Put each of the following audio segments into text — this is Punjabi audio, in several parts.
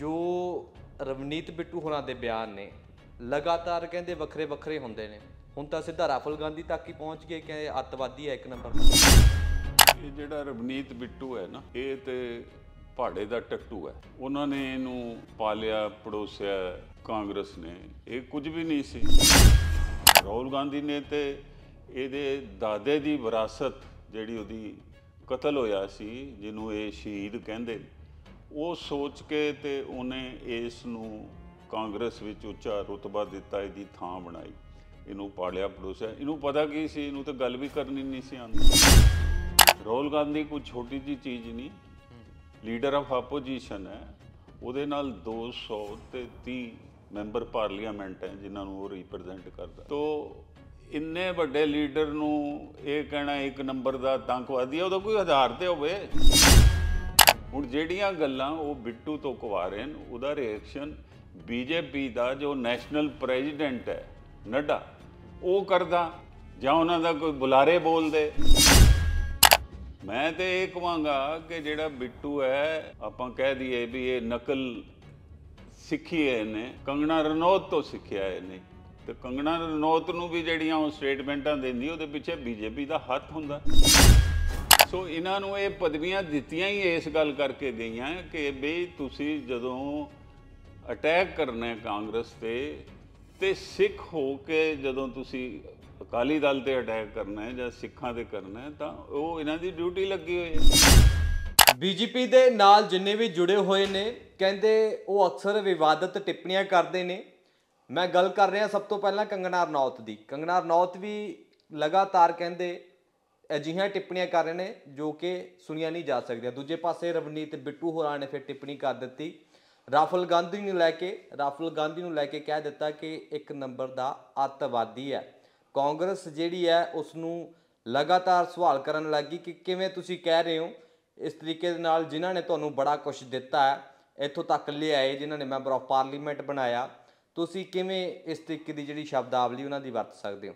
ਜੋ ਰਵਨੀਤ ਬਿੱਟੂ ਹੋਰਾਂ ਦੇ ਬਿਆਨ ਨੇ ਲਗਾਤਾਰ ਕਹਿੰਦੇ ਵੱਖਰੇ ਵੱਖਰੇ ਹੁੰਦੇ ਨੇ ਹੁਣ ਤਾਂ ਸਿੱਧਾ ਰਾਫਲ ਗਾਂਧੀ ਤੱਕ ਹੀ ਪਹੁੰਚ ਗਏ ਕਿ ਅੱਤਵਾਦੀ ਹੈ ਇੱਕ ਨੰਬਰ ਇਹ ਜਿਹੜਾ ਰਵਨੀਤ ਬਿੱਟੂ ਹੈ ਨਾ ਇਹ ਤੇ ਪਹਾੜੇ ਦਾ ਟੱਟੂ ਹੈ ਉਹਨਾਂ ਨੇ ਇਹਨੂੰ ਪਾਲਿਆ ਪੜੋਸਿਆ ਕਾਂਗਰਸ ਨੇ ਇਹ ਕੁਝ ਵੀ ਨਹੀਂ ਸੀ ਰਾਹੁਲ ਗਾਂਧੀ ਨੇ ਤੇ ਇਹਦੇ ਦਾਦੇ ਦੀ ਵਿਰਾਸਤ ਜਿਹੜੀ ਉਹਦੀ ਕਤਲ ਹੋਇਆ ਸੀ ਜਿਹਨੂੰ ਇਹ ਸ਼ਹੀਦ ਕਹਿੰਦੇ ਉਹ ਸੋਚ ਕੇ ਤੇ ਉਹਨੇ ਇਸ ਨੂੰ ਕਾਂਗਰਸ ਵਿੱਚ ਉੱਚਾ ਰੁਤਬਾ ਦਿੱਤਾ ਇਹਦੀ ਥਾਂ ਬਣਾਈ ਇਹਨੂੰ ਪਾਲਿਆ ਪੜੋਸਿਆ ਇਹਨੂੰ ਪਤਾ ਕੀ ਸੀ ਇਹਨੂੰ ਤਾਂ ਗੱਲ ਵੀ ਕਰਨੀ ਨਹੀਂ ਸੀ ਆਉਂਦੀ ਰੋਲ ਗਾਂਧੀ ਕੋਈ ਛੋਟੀ ਜੀ ਚੀਜ਼ ਨਹੀਂ ਲੀਡਰ ਆਫ ਆਪੋਜੀਸ਼ਨ ਹੈ ਉਹਦੇ ਨਾਲ 230 ਮੈਂਬਰ ਪਾਰਲੀਮੈਂਟ ਹੈ ਜਿਨ੍ਹਾਂ ਨੂੰ ਉਹ ਰਿਪਰੈਜ਼ੈਂਟ ਕਰਦਾ ਤੋਂ ਇੰਨੇ ਵੱਡੇ ਲੀਡਰ ਨੂੰ ਇਹ ਕਹਿਣਾ ਇੱਕ ਨੰਬਰ ਦਾ ਤੰਕਵਾਦੀ ਹੈ ਉਹਦਾ ਕੋਈ ਆਧਾਰ ਤੇ ਹੋਵੇ ਹੁਣ ਜਿਹੜੀਆਂ ਗੱਲਾਂ ਉਹ ਬਿੱਟੂ ਤੋਂ ਕਵਾ ਰਹੇ ਨੇ ਉਹਦਾ ਰਿਐਕਸ਼ਨ ਬੀਜੇਪੀ ਦਾ ਜੋ ਨੈਸ਼ਨਲ ਪ੍ਰੈਜ਼ੀਡੈਂਟ ਹੈ ਨੱਡਾ ਉਹ ਕਰਦਾ ਜਾਂ ਉਹਨਾਂ ਦਾ ਕੋਈ ਬੁਲਾਰੇ ਬੋਲਦੇ ਮੈਂ ਤੇ ਇਹ ਕਹਾਂਗਾ ਕਿ ਜਿਹੜਾ ਬਿੱਟੂ ਹੈ ਆਪਾਂ ਕਹਿ ਦਈਏ ਵੀ ਇਹ ਨਕਲ ਸਿੱਖੀ ਹੈ ਇਹਨੇ ਕੰਗਣਾ ਰਣੌਤ ਤੋਂ ਸਿੱਖਿਆ ਹੈ ਇਹਨੇ ਤੇ ਕੰਗਣਾ ਰਣੌਤ ਨੂੰ ਵੀ ਜਿਹੜੀਆਂ ਉਹ ਸਟੇਟਮੈਂਟਾਂ ਦਿੰਦੀ ਉਹਦੇ ਪਿੱਛੇ ਬੀਜੇਪੀ ਦਾ ਹੱਥ ਹੁੰਦਾ ਸੋ ਇਹਨਾਂ ਨੂੰ ਇਹ ਪਦਵੀਆਂ ਦਿੱਤੀਆਂ ਹੀ ਇਸ ਗੱਲ ਕਰਕੇ ਗਈਆਂ ਕਿ ਬਈ ਤੁਸੀਂ ਜਦੋਂ ਅਟੈਕ ਕਰਨਾ ਕਾਂਗਰਸ ਤੇ ਤੇ ਸਿੱਖ ਹੋ ਕੇ ਜਦੋਂ ਤੁਸੀਂ ਅਕਾਲੀ ਦਲ ਤੇ ਅਟੈਕ ਕਰਨਾ ਹੈ ਜਾਂ ਸਿੱਖਾਂ ਤੇ ਕਰਨਾ ਹੈ ਤਾਂ ਉਹ ਇਹਨਾਂ ਦੀ ਡਿਊਟੀ ਲੱਗੀ ਹੋਈ ਹੈ ਬੀਜੇਪੀ ਦੇ ਨਾਲ ਜਿੰਨੇ ਵੀ ਜੁੜੇ ਹੋਏ ਨੇ ਕਹਿੰਦੇ ਉਹ ਅਕਸਰ ਵਿਵਾਦਤ ਟਿੱਪਣੀਆਂ ਕਰਦੇ ਨੇ ਮੈਂ ਗੱਲ ਕਰ ਰਿਹਾ ਸਭ ਤੋਂ ਪਹਿਲਾਂ ਕੰਗਨਾ ਰਣੌਤ ਦੀ ਕੰਗਨਾ ਰਣੌਤ ਵੀ ਲਗਾਤਾਰ ਕਹਿੰਦੇ ਅਜਿਹੀਆਂ ਟਿੱਪਣੀਆਂ ਕਰ ਰਹੇ ਨੇ ਜੋ ਕਿ ਸੁਣੀਆਂ ਨਹੀਂ ਜਾ ਸਕਦੀਆਂ ਦੂਜੇ ਪਾਸੇ ਰਵਨੀਤ ਬਿੱਟੂ ਹੋਰਾਂ ਨੇ ਫਿਰ ਟਿੱਪਣੀ ਕਰ ਦਿੱਤੀ ਰਾਫਲ ਗਾਂਧੀ ਨੂੰ ਲੈ ਕੇ ਰਾਫਲ ਗਾਂਧੀ ਨੂੰ ਲੈ ਕੇ ਕਹਿ ਦਿੱਤਾ ਕਿ ਇੱਕ ਨੰਬਰ ਦਾ ਅੱਤਵਾਦੀ ਹੈ ਕਾਂਗਰਸ ਜਿਹੜੀ ਹੈ ਉਸ ਨੂੰ ਲਗਾਤਾਰ ਸਵਾਲ ਕਰਨ ਲੱਗੀ ਕਿ ਕਿਵੇਂ ਤੁਸੀਂ ਕਹਿ ਰਹੇ ਹੋ ਇਸ ਤਰੀਕੇ ਦੇ ਨਾਲ ਜਿਨ੍ਹਾਂ ਨੇ ਤੁਹਾਨੂੰ ਬੜਾ ਕੁਝ ਦਿੱਤਾ ਹੈ ਇੱਥੋਂ ਤੱਕ ਲਿਆਏ ਜਿਨ੍ਹਾਂ ਨੇ ਮੈਂਬਰ ਆਫ ਪਾਰਲੀਮੈਂਟ ਬਣਾਇਆ ਤੁਸੀਂ ਕਿਵੇਂ ਇਸ ਤਰੀਕੇ ਦੀ ਜਿਹੜੀ ਸ਼ਬਦਾਵਲੀ ਉਹਨਾਂ ਦੀ ਵਰਤ ਸਕਦੇ ਹੋ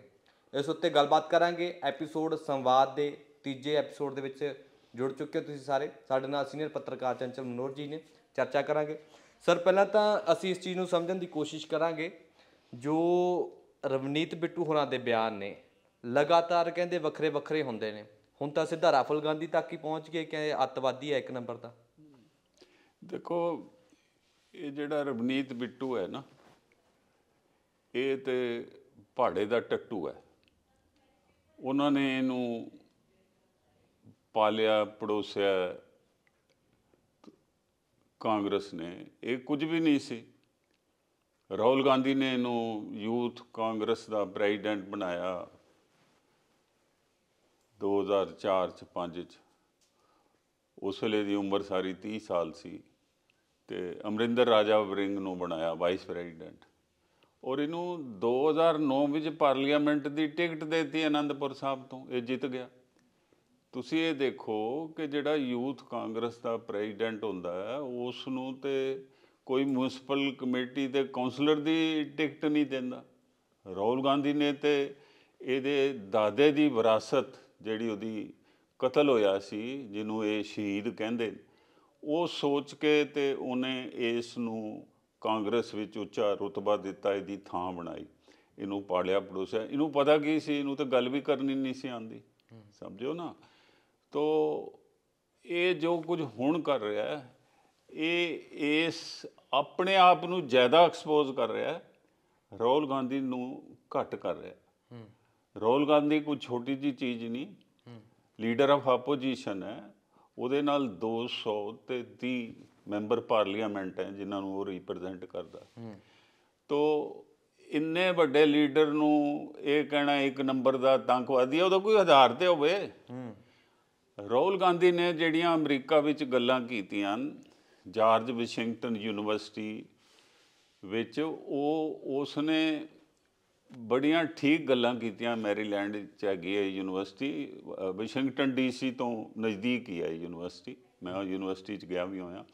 ਇਸ ਉੱਤੇ ਗੱਲਬਾਤ ਕਰਾਂਗੇ ਐਪੀਸੋਡ ਸੰਵਾਦ ਦੇ ਤੀਜੇ ਐਪੀਸੋਡ ਦੇ ਵਿੱਚ ਜੁੜ ਚੁੱਕੇ ਹੋ ਤੁਸੀਂ ਸਾਰੇ ਸਾਡੇ ਨਾਲ ਸੀਨੀਅਰ ਪੱਤਰਕਾਰ ਚੰਚਲ ਮਨੋਰ ਜੀ ਨੇ ਚਰਚਾ ਕਰਾਂਗੇ ਸਰ ਪਹਿਲਾਂ ਤਾਂ ਅਸੀਂ ਇਸ ਚੀਜ਼ ਨੂੰ ਸਮਝਣ ਦੀ ਕੋਸ਼ਿਸ਼ ਕਰਾਂਗੇ ਜੋ ਰਵਨੀਤ ਬਿੱਟੂ ਹੋਰਾਂ ਦੇ ਬਿਆਨ ਨੇ ਲਗਾਤਾਰ ਕਹਿੰਦੇ ਵੱਖਰੇ ਵੱਖਰੇ ਹੁੰਦੇ ਨੇ ਹੁਣ ਤਾਂ ਸਿੱਧਾ ਰਾਫਲ ਗਾਂਧੀ ਤੱਕ ਹੀ ਪਹੁੰਚ ਗਏ ਕਿ ਅੱਤਵਾਦੀ ਹੈ ਇੱਕ ਨੰਬਰ ਦਾ ਦੇਖੋ ਇਹ ਜਿਹੜਾ ਰਵਨੀਤ ਬਿੱਟੂ ਹੈ ਨਾ ਇਹ ਤੇ ਪਹਾੜੇ ਦਾ ਟੱਟੂ ਹੈ ਉਹਨਾਂ ਨੇ ਇਹਨੂੰ ਪਾਲਿਆ ਪੜੋਸਿਆ ਕਾਂਗਰਸ ਨੇ ਇਹ ਕੁਝ ਵੀ ਨਹੀਂ ਸੀ ਰਾਹੁਲ ਗਾਂਧੀ ਨੇ ਇਹਨੂੰ ਯੂਥ ਕਾਂਗਰਸ ਦਾ ਪ੍ਰੈਜ਼ੀਡੈਂਟ ਬਣਾਇਆ 2004 ਚ 5 ਚ ਉਸ ਵੇਲੇ ਦੀ ਉਮਰ ਸਾਰੀ 30 ਸਾਲ ਸੀ ਤੇ ਅਮਰਿੰਦਰ ਰਾਜਾ ਵਰਿੰਗ ਨੂੰ ਬਣਾਇਆ ਵਾਈਸ ਪ੍ਰੈਜ਼ੀਡੈਂਟ ਔਰ ਇਹਨੂੰ 2009 ਵਿੱਚ ਪਾਰਲੀਮੈਂਟ ਦੀ ਟਿਕਟ ਦਿੱਤੀ ਆਨੰਦਪੁਰ ਸਾਹਿਬ ਤੋਂ ਇਹ ਜਿੱਤ ਗਿਆ ਤੁਸੀਂ ਇਹ ਦੇਖੋ ਕਿ ਜਿਹੜਾ ਯੂਥ ਕਾਂਗਰਸ ਦਾ ਪ੍ਰੈਜ਼ੀਡੈਂਟ ਹੁੰਦਾ ਹੈ ਉਸ ਨੂੰ ਤੇ ਕੋਈ ਮਿਊਨਿਸਪਲ ਕਮੇਟੀ ਤੇ ਕਾਉਂਸਲਰ ਦੀ ਟਿਕਟ ਨਹੀਂ ਦਿੰਦਾ ਰੌਲ ਗਾਂਧੀ ਨੇ ਤੇ ਇਹਦੇ ਦਾਦੇ ਦੀ ਵਿਰਾਸਤ ਜਿਹੜੀ ਉਹਦੀ ਕਤਲ ਹੋਇਆ ਸੀ ਜਿਹਨੂੰ ਇਹ ਸ਼ਹੀਦ ਕਹਿੰਦੇ ਉਹ ਸੋਚ ਕੇ ਤੇ ਉਹਨੇ ਇਸ ਨੂੰ ਕਾਂਗਰਸ ਵਿੱਚ ਉੱਚਾ ਰੁਤਬਾ ਦਿੱਤਾ ਇਹਦੀ ਥਾਂ ਬਣਾਈ ਇਹਨੂੰ ਪਾਲਿਆ ਪੜੋਸਿਆ ਇਹਨੂੰ ਪਤਾ ਕੀ ਸੀ ਇਹਨੂੰ ਤਾਂ ਗੱਲ ਵੀ ਕਰਨੀ ਨਹੀਂ ਸੀ ਆਂਦੀ ਸਮਝਿਓ ਨਾ ਤੋ ਇਹ ਜੋ ਕੁਝ ਹੁਣ ਕਰ ਰਿਹਾ ਹੈ ਇਹ ਇਸ ਆਪਣੇ ਆਪ ਨੂੰ ਜ਼ਿਆਦਾ ਐਕਸਪੋਜ਼ ਕਰ ਰਿਹਾ ਹੈ ਰਾਹੁਲ ਗਾਂਧੀ ਨੂੰ ਘੱਟ ਕਰ ਰਿਹਾ ਹੈ ਰਾਹੁਲ ਗਾਂਧੀ ਕੋਈ ਛੋਟੀ ਜੀ ਚੀਜ਼ ਨਹੀਂ ਲੀਡਰ ਆਫ ਆਪੋਜੀਸ਼ਨ ਹੈ ਉਹਦੇ ਨਾਲ 200 ਤੇ ਮੈਂਬਰ ਪਾਰਲੀਮੈਂਟ ਹੈ ਜਿਨ੍ਹਾਂ ਨੂੰ ਉਹ ਰਿਪਰੈਜ਼ੈਂਟ ਕਰਦਾ ਤੋ ਇੰਨੇ ਵੱਡੇ ਲੀਡਰ ਨੂੰ ਇਹ ਕਹਿਣਾ ਇੱਕ ਨੰਬਰ ਦਾ ਤੰਕਵਾਦੀ ਹੈ ਉਹਦਾ ਕੋਈ ਆਧਾਰ ਤੇ ਹੋਵੇ ਰਾਹੁਲ ਗਾਂਧੀ ਨੇ ਜਿਹੜੀਆਂ ਅਮਰੀਕਾ ਵਿੱਚ ਗੱਲਾਂ ਕੀਤੀਆਂ ਜਾਰਜ ਵਿਸ਼ਿੰਗਟਨ ਯੂਨੀਵਰਸਿਟੀ ਵਿੱਚ ਉਹ ਉਸਨੇ ਬੜੀਆਂ ਠੀਕ ਗੱਲਾਂ ਕੀਤੀਆਂ ਮੈਰੀਲੈਂਡ ਚ ਹੈਗੀ ਹੈ ਯੂਨੀਵਰਸਿਟੀ ਵਿਸ਼ਿੰਗਟਨ ਡੀਸੀ ਤੋਂ ਨਜ਼ਦੀਕ ਹੀ ਹੈ ਯੂਨੀਵਰਸਿਟੀ ਮੈਂ ਉਹ ਯੂਨੀਵਰਸਿਟੀ ਚ ਗਿਆ ਵੀ ਹੋਇਆ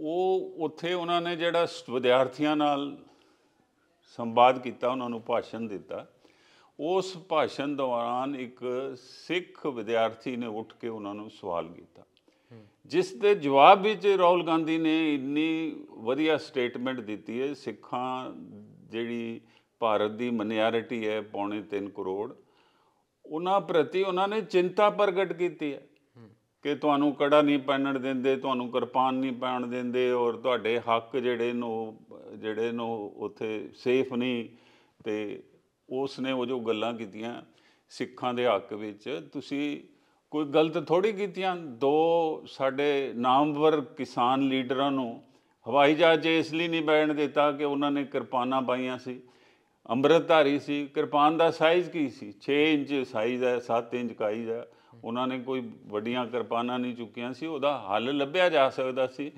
ਉਹ ਉੱਥੇ ਉਹਨਾਂ ਨੇ ਜਿਹੜਾ ਵਿਦਿਆਰਥੀਆਂ ਨਾਲ ਸੰਵਾਦ ਕੀਤਾ ਉਹਨਾਂ ਨੂੰ ਭਾਸ਼ਣ ਦਿੱਤਾ ਉਸ ਭਾਸ਼ਣ ਦੌਰਾਨ ਇੱਕ ਸਿੱਖ ਵਿਦਿਆਰਥੀ ਨੇ ਉੱਠ ਕੇ ਉਹਨਾਂ ਨੂੰ ਸਵਾਲ ਕੀਤਾ ਜਿਸ ਦੇ ਜਵਾਬ ਵਿੱਚ ਰਾਹੁਲ ਗਾਂਧੀ ਨੇ ਇੰਨੀ ਵਧੀਆ ਸਟੇਟਮੈਂਟ ਦਿੱਤੀ ਹੈ ਸਿੱਖਾਂ ਜਿਹੜੀ ਭਾਰਤ ਦੀ ਮਿਨਿਓਰਿਟੀ ਹੈ ਪੌਣੇ 3 ਕਰੋੜ ਉਹਨਾਂ ਪ੍ਰਤੀ ਉਹਨਾਂ ਨੇ ਚਿੰਤਾ ਪ੍ਰਗਟ ਕੀਤੀ ਹੈ ਕਿ ਤੁਹਾਨੂੰ ਕੜਾ ਨਹੀਂ ਪਹਿਨਣ ਦਿੰਦੇ ਤੁਹਾਨੂੰ ਕਿਰਪਾਨ ਨਹੀਂ ਪਹਿਨਣ ਦਿੰਦੇ ਔਰ ਤੁਹਾਡੇ ਹੱਕ ਜਿਹੜੇ ਨੂੰ ਜਿਹੜੇ ਨੂੰ ਉੱਥੇ ਸੇਫ ਨਹੀਂ ਤੇ ਉਸ ਨੇ ਉਹ ਜੋ ਗੱਲਾਂ ਕੀਤੀਆਂ ਸਿੱਖਾਂ ਦੇ ਹੱਕ ਵਿੱਚ ਤੁਸੀਂ ਕੋਈ ਗਲਤ ਥੋੜੀ ਕੀਤੀਆਂ ਦੋ ਸਾਡੇ ਨਾਮਵਰ ਕਿਸਾਨ ਲੀਡਰਾਂ ਨੂੰ ਹਵਾਈ ਜਹਾਜ਼ ਇਸ ਲਈ ਨਹੀਂ ਬੈਣ ਦਿੱਤਾ ਕਿ ਉਹਨਾਂ ਨੇ ਕਿਰਪਾਨਾਂ ਪਾਈਆਂ ਸੀ ਅੰਮ੍ਰਿਤਧਾਰੀ ਸੀ ਕਿਰਪਾਨ ਦਾ ਸਾਈਜ਼ ਕੀ ਸੀ 6 ਇੰਚ ਸਾਈਜ਼ ਹੈ 7 ਇੰਚ ਕਾਈਜ਼ ਹੈ ਉਹਨਾਂ ਨੇ ਕੋਈ ਵੱਡੀਆਂ ਕਿਰਪਾਨਾਂ ਨਹੀਂ ਚੁੱਕੀਆਂ ਸੀ ਉਹਦਾ ਹੱਲ ਲੱਭਿਆ ਜਾ ਸਕਦਾ ਸੀ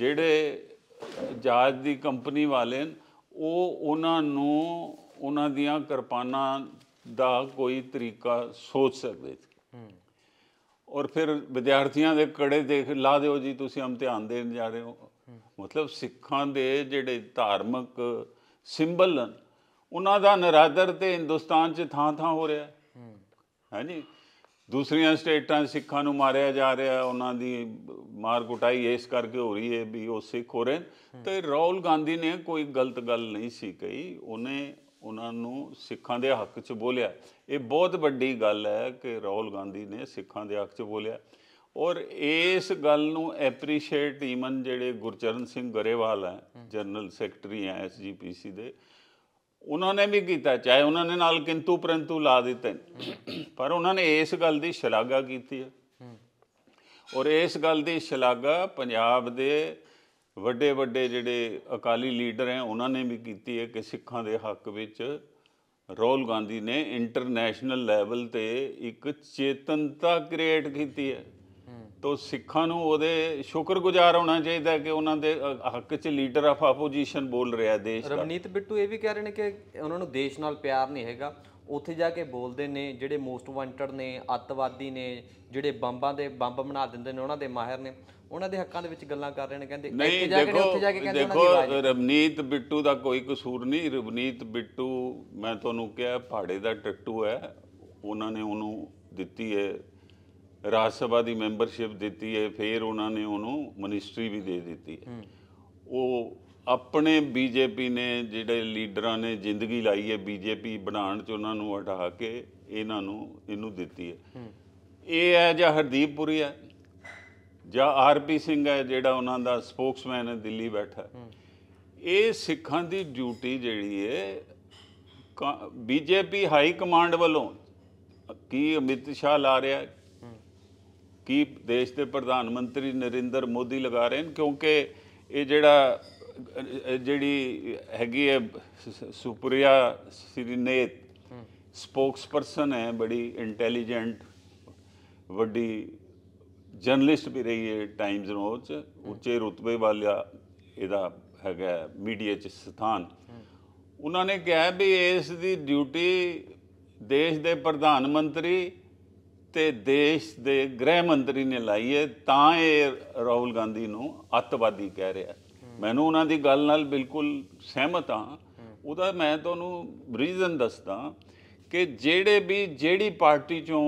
ਜਿਹੜੇ ਜਹਾਜ਼ ਦੀ ਕੰਪਨੀ ਵਾਲੇ ਉਹ ਉਹਨਾਂ ਨੂੰ ਉਹਨਾਂ ਦੀਆਂ ਕਿਰਪਾਨਾਂ ਦਾ ਕੋਈ ਤਰੀਕਾ ਸੋਚ ਸਕਦੇ ਸੀ ਔਰ ਫਿਰ ਵਿਦਿਆਰਥੀਆਂ ਦੇ ਕੜੇ ਦੇਖ ਲਾ ਦਿਓ ਜੀ ਤੁਸੀਂ ਇਮਤਿਹਾਨ ਦੇਣ ਜਾ ਰਹੇ ਹੋ ਮਤਲਬ ਸਿੱਖਾਂ ਦੇ ਜਿਹੜੇ ਧਾਰਮਿਕ ਸਿੰਬਲ ਹਨ ਉਹਨਾਂ ਦਾ ਨਰਾਦਰ ਤੇ ਹਿੰਦੁਸਤਾਨ 'ਚ ਥਾਂ ਥਾਂ ਹੋ ਰਿਹਾ ਹੈ ਹਾਂਜੀ ਦੂਸਰੀਆਂ ਸਟੇਟਾਂ ਸਿੱਖਾਂ ਨੂੰ ਮਾਰਿਆ ਜਾ ਰਿਹਾ ਹੈ ਉਹਨਾਂ ਦੀ ਮਾਰ ਕੁਟਾਈ ਇਸ ਕਰਕੇ ਹੋ ਰਹੀ ਹੈ ਵੀ ਉਹ ਸਿੱਖ ਹੋ ਰਹੇ ਤੇ ਰਾਹੁਲ ਗਾਂਧੀ ਨੇ ਕੋਈ ਗਲਤ ਗੱਲ ਨਹੀਂ ਸੀ ਕਹੀ ਉਹਨੇ ਉਹਨਾਂ ਨੂੰ ਸਿੱਖਾਂ ਦੇ ਹੱਕ 'ਚ ਬੋਲਿਆ ਇਹ ਬਹੁਤ ਵੱਡੀ ਗੱਲ ਹੈ ਕਿ ਰਾਹੁਲ ਗਾਂਧੀ ਨੇ ਸਿੱਖਾਂ ਦੇ ਹੱਕ 'ਚ ਬੋਲਿਆ ਔਰ ਇਸ ਗੱਲ ਨੂੰ ਐਪਰੀਸ਼ੀਏਟ ਈਮਨ ਜਿਹੜੇ ਗੁਰਚਰਨ ਸਿੰਘ ਗਰੇਵਾਲ ਹੈ ਜਨਰਲ ਸੈਕਟਰੀ ਹੈ ਐਸਜੀਪੀਸੀ ਦੇ ਉਹਨਾਂ ਨੇ ਵੀ ਕੀਤਾ ਚਾਹੇ ਉਹਨਾਂ ਨੇ ਨਾਲ ਕਿੰਤੂ ਪਰੰਤੂ ਲਾ ਦਿੱਤੇ ਪਰ ਉਹਨਾਂ ਨੇ ਇਸ ਗੱਲ ਦੀ ਸ਼ਲਾਘਾ ਕੀਤੀ ਹੈ ਔਰ ਇਸ ਗੱਲ ਦੀ ਸ਼ਲਾਘਾ ਪੰਜਾਬ ਦੇ ਵੱਡੇ ਵੱਡੇ ਜਿਹੜੇ ਅਕਾਲੀ ਲੀਡਰ ਹੈ ਉਹਨਾਂ ਨੇ ਵੀ ਕੀਤੀ ਹੈ ਕਿ ਸਿੱਖਾਂ ਦੇ ਹੱਕ ਵਿੱਚ ਰੋਲ ਗਾਂਧੀ ਨੇ ਇੰਟਰਨੈਸ਼ਨਲ ਲੈਵਲ ਤੇ ਇੱਕ ਚੇਤਨਤਾ ਕ੍ਰੀਏਟ ਕੀਤੀ ਹੈ ਤੋ ਸਿੱਖਾਂ ਨੂੰ ਉਹਦੇ ਸ਼ੁਕਰਗੁਜ਼ਾਰ ਹੋਣਾ ਚਾਹੀਦਾ ਕਿ ਉਹਨਾਂ ਦੇ ਹੱਕ 'ਚ ਲੀਡਰ ਆਫ ਆਪੋਜੀਸ਼ਨ ਬੋਲ ਰਿਹਾ ਦੇਸ਼ ਦਾ ਰਵਨੀਤ ਬਿੱਟੂ ਇਹ ਵੀ ਕਹਿ ਰਹੇ ਨੇ ਕਿ ਉਹਨਾਂ ਨੂੰ ਦੇਸ਼ ਨਾਲ ਪਿਆਰ ਨਹੀਂ ਹੈਗਾ ਉੱਥੇ ਜਾ ਕੇ ਬੋਲਦੇ ਨੇ ਜਿਹੜੇ ਮੋਸਟ ਵਾਂਟਡ ਨੇ ਅੱਤਵਾਦੀ ਨੇ ਜਿਹੜੇ ਬੰਬਾਂ ਦੇ ਬੰਬ ਬਣਾ ਦਿੰਦੇ ਨੇ ਉਹਨਾਂ ਦੇ ਮਾਹਿਰ ਨੇ ਉਹਨਾਂ ਦੇ ਹੱਕਾਂ ਦੇ ਵਿੱਚ ਗੱਲਾਂ ਕਰ ਰਹੇ ਨੇ ਕਹਿੰਦੇ ਇੱਥੇ ਜਾ ਕੇ ਉੱਥੇ ਜਾ ਕੇ ਕਹਿੰਦੇ ਉਹਨਾਂ ਦੀ ਆਵਾਜ਼ ਦੇਖੋ ਰਵਨੀਤ ਬਿੱਟੂ ਦਾ ਕੋਈ ਕਸੂਰ ਨਹੀਂ ਰਵਨੀਤ ਬਿੱਟੂ ਮੈਂ ਤੁਹਾਨੂੰ ਕਿਹਾ ਪਹਾੜੇ ਦਾ ਟੱਟੂ ਹੈ ਉਹਨਾਂ ਨੇ ਉਹਨੂੰ ਦਿੱਤੀ ਹੈ ਰਾਜ ਸਭਾ ਦੀ ਮੈਂਬਰਸ਼ਿਪ ਦਿੱਤੀ ਹੈ ਫਿਰ ਉਹਨਾਂ ਨੇ ਉਹਨੂੰ ਮਨਿਸਟਰੀ ਵੀ ਦੇ ਦਿੱਤੀ ਹੈ ਉਹ ਆਪਣੇ ਬੀਜੇਪੀ ਨੇ ਜਿਹੜੇ ਲੀਡਰਾਂ ਨੇ ਜ਼ਿੰਦਗੀ ਲਾਈ ਹੈ ਬੀਜੇਪੀ ਬਣਾਉਣ 'ਚ ਉਹਨਾਂ ਨੂੰ ਹਟਾ ਕੇ ਇਹਨਾਂ ਨੂੰ ਇਹਨੂੰ ਦਿੱਤੀ ਹੈ ਇਹ ਹੈ ਜਾਂ ਹਰਦੀਪ ਪੁਰੀ ਹੈ ਜਾਂ ਆਰਪੀ ਸਿੰਘ ਹੈ ਜਿਹੜਾ ਉਹਨਾਂ ਦਾ ਸਪੋਕਸਮੈਨ ਹੈ ਦਿੱਲੀ ਬੈਠਾ ਇਹ ਸਿੱਖਾਂ ਦੀ ਡਿਊਟੀ ਜਿਹੜੀ ਹੈ ਬੀਜੇਪੀ ਹਾਈ ਕਮਾਂਡ ਵੱਲੋਂ ਕੀ ਅਮਿਤ ਸ਼ਾਹ ਲਾ ਰਿਹਾ ਕੀ ਦੇਸ਼ ਦੇ ਪ੍ਰਧਾਨ ਮੰਤਰੀ ਨਰਿੰਦਰ ਮੋਦੀ ਲਗਾ ਰਹੇ ਨੇ ਕਿਉਂਕਿ ਇਹ ਜਿਹੜਾ ਜਿਹੜੀ ਹੈਗੀ ਹੈ ਸੁਪਰੀਆ ਸਿਰਨੇਤ ਸਪੋਕਸਪਰਸਨ ਹੈ ਬੜੀ ਇੰਟੈਲੀਜੈਂਟ ਵੱਡੀ ਜਰਨਲਿਸਟ ਵੀ ਰਹੀ ਹੈ ਟਾਈਮਜ਼ ਨਾਓ ਉੱਚੇ ਰੁਤਬੇ ਵਾਲਿਆ ਇਹਦਾ ਹੈਗਾ ਮੀਡੀਆ ਚ ਸਥਾਨ ਉਹਨਾਂ ਨੇ ਕਿਹਾ ਵੀ ਇਸ ਦੀ ਡਿਊਟੀ ਦੇਸ਼ ਦੇ ਪ੍ਰਧਾਨ ਮੰਤਰੀ ਤੇ ਦੇਸ਼ ਦੇ ਗ੍ਰਹਿ ਮੰਤਰੀ ਨੇ ਲਾਈ ਹੈ ਤਾਂ ਇਹ ਰਾਹੁਲ ਗਾਂਧੀ ਨੂੰ ਅੱਤਵਾਦੀ ਕਹਿ ਰਿਹਾ ਮੈਨੂੰ ਉਹਨਾਂ ਦੀ ਗੱਲ ਨਾਲ ਬਿਲਕੁਲ ਸਹਿਮਤ ਹਾਂ ਉਹਦਾ ਮੈਂ ਤੁਹਾਨੂੰ ਰੀਜ਼ਨ ਦੱਸਦਾ ਕਿ ਜਿਹੜੇ ਵੀ ਜਿਹੜੀ ਪਾਰਟੀ ਚੋਂ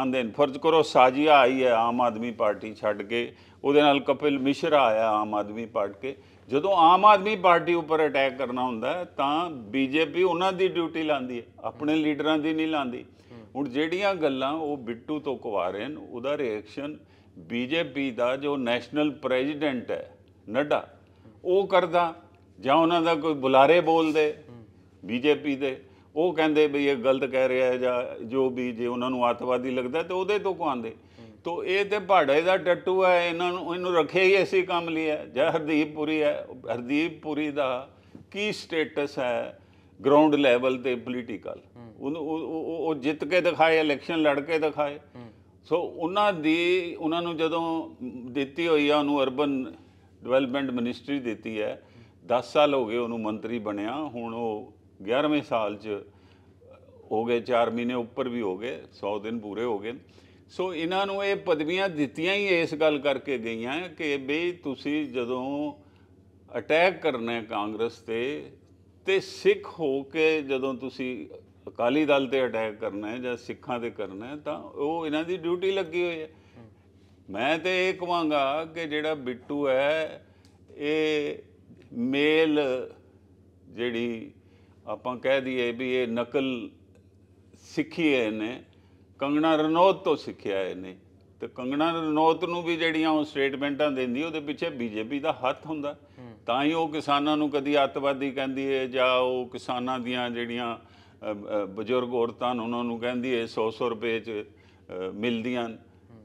ਆਂਦੇ ਨੇ ਫਰਜ਼ ਕਰੋ ਸਾਜੀਆ ਆਈ ਹੈ ਆਮ ਆਦਮੀ ਪਾਰਟੀ ਛੱਡ ਕੇ ਉਹਦੇ ਨਾਲ ਕਪਿਲ ਮਿਸ਼ਰਾ ਆਇਆ ਆਮ ਆਦਮੀ ਪਾਰਟੀ ਕੇ ਜਦੋਂ ਆਮ ਆਦਮੀ ਪਾਰਟੀ ਉੱਪਰ ਅਟੈਕ ਕਰਨਾ ਹੁੰਦਾ ਤਾਂ ਬੀਜੇਪੀ ਉਹਨਾਂ ਦੀ ਡਿਊਟੀ ਲਾਂਦੀ ਹੈ ਆਪਣੇ ਲੀਡਰਾਂ ਦੀ ਨਹੀਂ ਲਾਂਦੀ ਹੁਣ ਜਿਹੜੀਆਂ ਗੱਲਾਂ ਉਹ ਬਿੱਟੂ ਤੋਂ ਕਵਾ ਰਹੇ ਨੇ ਉਹਦਾ ਰਿਐਕਸ਼ਨ ਬੀਜੇਪੀ ਦਾ ਜੋ ਨੈਸ਼ਨਲ ਪ੍ਰੈਜ਼ੀਡੈਂਟ ਹੈ ਨੱਡਾ ਉਹ ਕਰਦਾ ਜਾਂ ਉਹਨਾਂ ਦਾ ਕੋਈ ਬੁਲਾਰੇ ਬੋਲਦੇ ਬੀਜੇਪੀ ਦੇ ਉਹ ਕਹਿੰਦੇ ਵੀ ਇਹ ਗਲਤ ਕਹਿ ਰਿਹਾ ਹੈ ਜਾਂ ਜੋ ਵੀ ਜੇ ਉਹਨਾਂ ਨੂੰ ਆਤਵਾਦੀ ਲੱਗਦਾ ਤੇ ਉਹਦੇ ਤੋਂ ਕਹਾਂਦੇ ਤੋ ਇਹ ਤੇ ਭਾੜੇ ਦਾ ਟੱਟੂ ਹੈ ਇਹਨਾਂ ਨੂੰ ਇਹਨੂੰ ਰੱਖਿਆ ਹੀ ਐਸੀ ਕੰਮ ਲਿਆ ਜਾਂ ਹਰਦੀਪ ਪੁਰੀ ਹੈ ਹਰਦੀਪ ਪੁਰੀ ਦਾ ਕੀ ਸਟੇਟਸ ਹੈ ਗਰਾਊਂਡ ਲੈਵਲ ਤੇ ਪੋਲੀਟੀਕਲ ਉਹਨੂੰ ਉਹ ਜਿੱਤ ਕੇ ਦਿਖਾਏ ਇਲੈਕਸ਼ਨ ਲੜ ਕੇ ਦਿਖਾਏ ਸੋ ਉਹਨਾਂ ਦੀ ਉਹਨਾਂ ਨੂੰ ਜਦੋਂ ਦਿੱਤੀ ਹੋਈ ਆ ਉਹਨੂੰ ਅਰਬਨ ਡਿਵੈਲਪਮੈਂਟ ਮਿਨਿਸਟਰੀ ਦਿੱਤੀ ਹੈ 10 ਸਾਲ ਹੋ ਗਏ ਉਹਨੂੰ ਮੰਤਰੀ ਬਣਿਆ ਹੁਣ ਉਹ 11ਵੇਂ ਸਾਲ 'ਚ ਹੋ ਗਏ 4 ਮਹੀਨੇ ਉੱਪਰ ਵੀ ਹੋ ਗਏ 100 ਦਿਨ ਪੂਰੇ ਹੋ ਗਏ ਸੋ ਇਹਨਾਂ ਨੂੰ ਇਹ ਪਦਵੀਆਂ ਦਿੱਤੀਆਂ ਹੀ ਇਸ ਗੱਲ ਕਰਕੇ ਗਈਆਂ ਕਿ ਬਈ ਤੁਸੀਂ ਜਦੋਂ ਅਟੈਕ ਕਰਨਾ ਹੈ ਕਾਂਗਰਸ ਤੇ ਤੇ ਸਿੱਖ ਹੋ ਕੇ ਜਦੋਂ ਤੁਸੀਂ ਅਕਾਲੀ ਦਲ ਤੇ ਅਟੈਕ ਕਰਨਾ ਹੈ ਜਾਂ ਸਿੱਖਾਂ ਤੇ ਕਰਨਾ ਹੈ ਤਾਂ ਉਹ ਇਹਨਾਂ ਦੀ ਡਿਊਟੀ ਲੱਗੀ ਹੋਈ ਹੈ ਮੈਂ ਤੇ ਇਹ ਕਹਾਂਗਾ ਕਿ ਜਿਹੜਾ ਬਿੱਟੂ ਹੈ ਇਹ ਮੇਲ ਜਿਹੜੀ ਆਪਾਂ ਕਹਿ ਦਈਏ ਵੀ ਇਹ ਨਕਲ ਸਿੱਖੀ ਹੈ ਇਹਨੇ ਕੰਗਣਾ ਰਣੌਤ ਤੋਂ ਸਿੱਖਿਆ ਇਹਨੇ ਤੇ ਕੰਗਣਾ ਰਣੌਤ ਨੂੰ ਵੀ ਜਿਹੜੀਆਂ ਉਹ ਸਟੇਟਮੈਂਟਾਂ ਦਿੰਦੀ ਉਹਦੇ ਪਿੱਛੇ ਬੀਜੇਪੀ ਦਾ ਹੱਥ ਹੁੰਦਾ ਤਾਂ ਹੀ ਉਹ ਕਿਸਾਨਾਂ ਨੂੰ ਕਦੀ ਅੱਤਵਾਦੀ ਕਹਿੰਦੀ ਹੈ ਜਾਂ ਉਹ ਕਿਸਾਨਾਂ ਦੀਆਂ ਜਿਹੜੀਆਂ ਬਜ਼ੁਰਗ ਔਰਤਾਂ ਉਹਨਾਂ ਨੂੰ ਕਹਿੰਦੀ ਹੈ 100-100 ਰੁਪਏ 'ਚ ਮਿਲਦੀਆਂ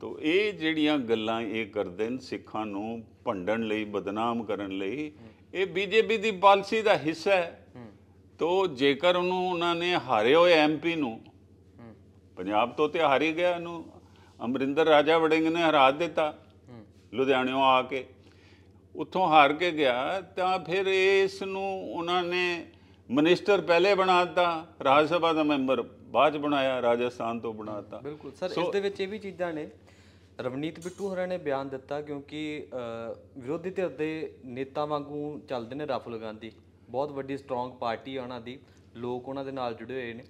ਤੋ ਇਹ ਜਿਹੜੀਆਂ ਗੱਲਾਂ ਇਹ ਕਰਦੇ ਨੇ ਸਿੱਖਾਂ ਨੂੰ ਭੰਡਣ ਲਈ ਬਦਨਾਮ ਕਰਨ ਲਈ ਇਹ ਬੀਜੇਪੀ ਦੀ ਪਾਲਿਸੀ ਦਾ ਹਿੱਸਾ ਹੈ ਤੋ ਜੇਕਰ ਉਹਨੂੰ ਉਹਨਾਂ ਨੇ ਹਾਰੇ ਹੋਏ ਐਮਪੀ ਨੂੰ ਪੰਜਾਬ ਤੋਂ ਤੇ ਹਾਰੀ ਗਿਆ ਨੂੰ ਅਮਰਿੰਦਰ ਰਾਜਾ ਵੜਿੰਗ ਨੇ ਹਰਾ ਦਿੱਤਾ ਲੁਧਿਆਣਿਓਂ ਆ ਕੇ ਉੱਥੋਂ ਹਾਰ ਕੇ ਗਿਆ ਤਾਂ ਫਿਰ ਇਸ ਨੂੰ ਉਹਨਾਂ ਨੇ ਮਿਨਿਸਟਰ ਪਹਿਲੇ ਬਣਾਤਾ ਰਾਜ ਸਭਾ ਦਾ ਮੈਂਬਰ ਬਾਅਦ ਬਣਾਇਆ ਰਾਜਸਥਾਨ ਤੋਂ ਬਣਾਤਾ ਬਿਲਕੁਲ ਸਰ ਇਸ ਦੇ ਵਿੱਚ ਇਹ ਵੀ ਚੀਜ਼ਾਂ ਨੇ ਰਵਨੀਤ ਬਿੱਟੂ ਹਰਾਂ ਨੇ ਬਿਆਨ ਦਿੱਤਾ ਕਿਉਂਕਿ ਵਿਰੋਧੀ ਧਿਰ ਦੇ ਨੇਤਾ ਵਾਂਗੂ ਚੱਲਦੇ ਨੇ ਰਾਫਲ ਗਾਂਧੀ ਬਹੁਤ ਵੱਡੀ ਸਟਰੋਂਗ ਪਾਰਟੀ ਆ ਉਹਨਾਂ ਦੀ ਲੋਕ ਉਹਨਾਂ ਦੇ ਨਾਲ ਜੁੜੇ ਹੋਏ ਨੇ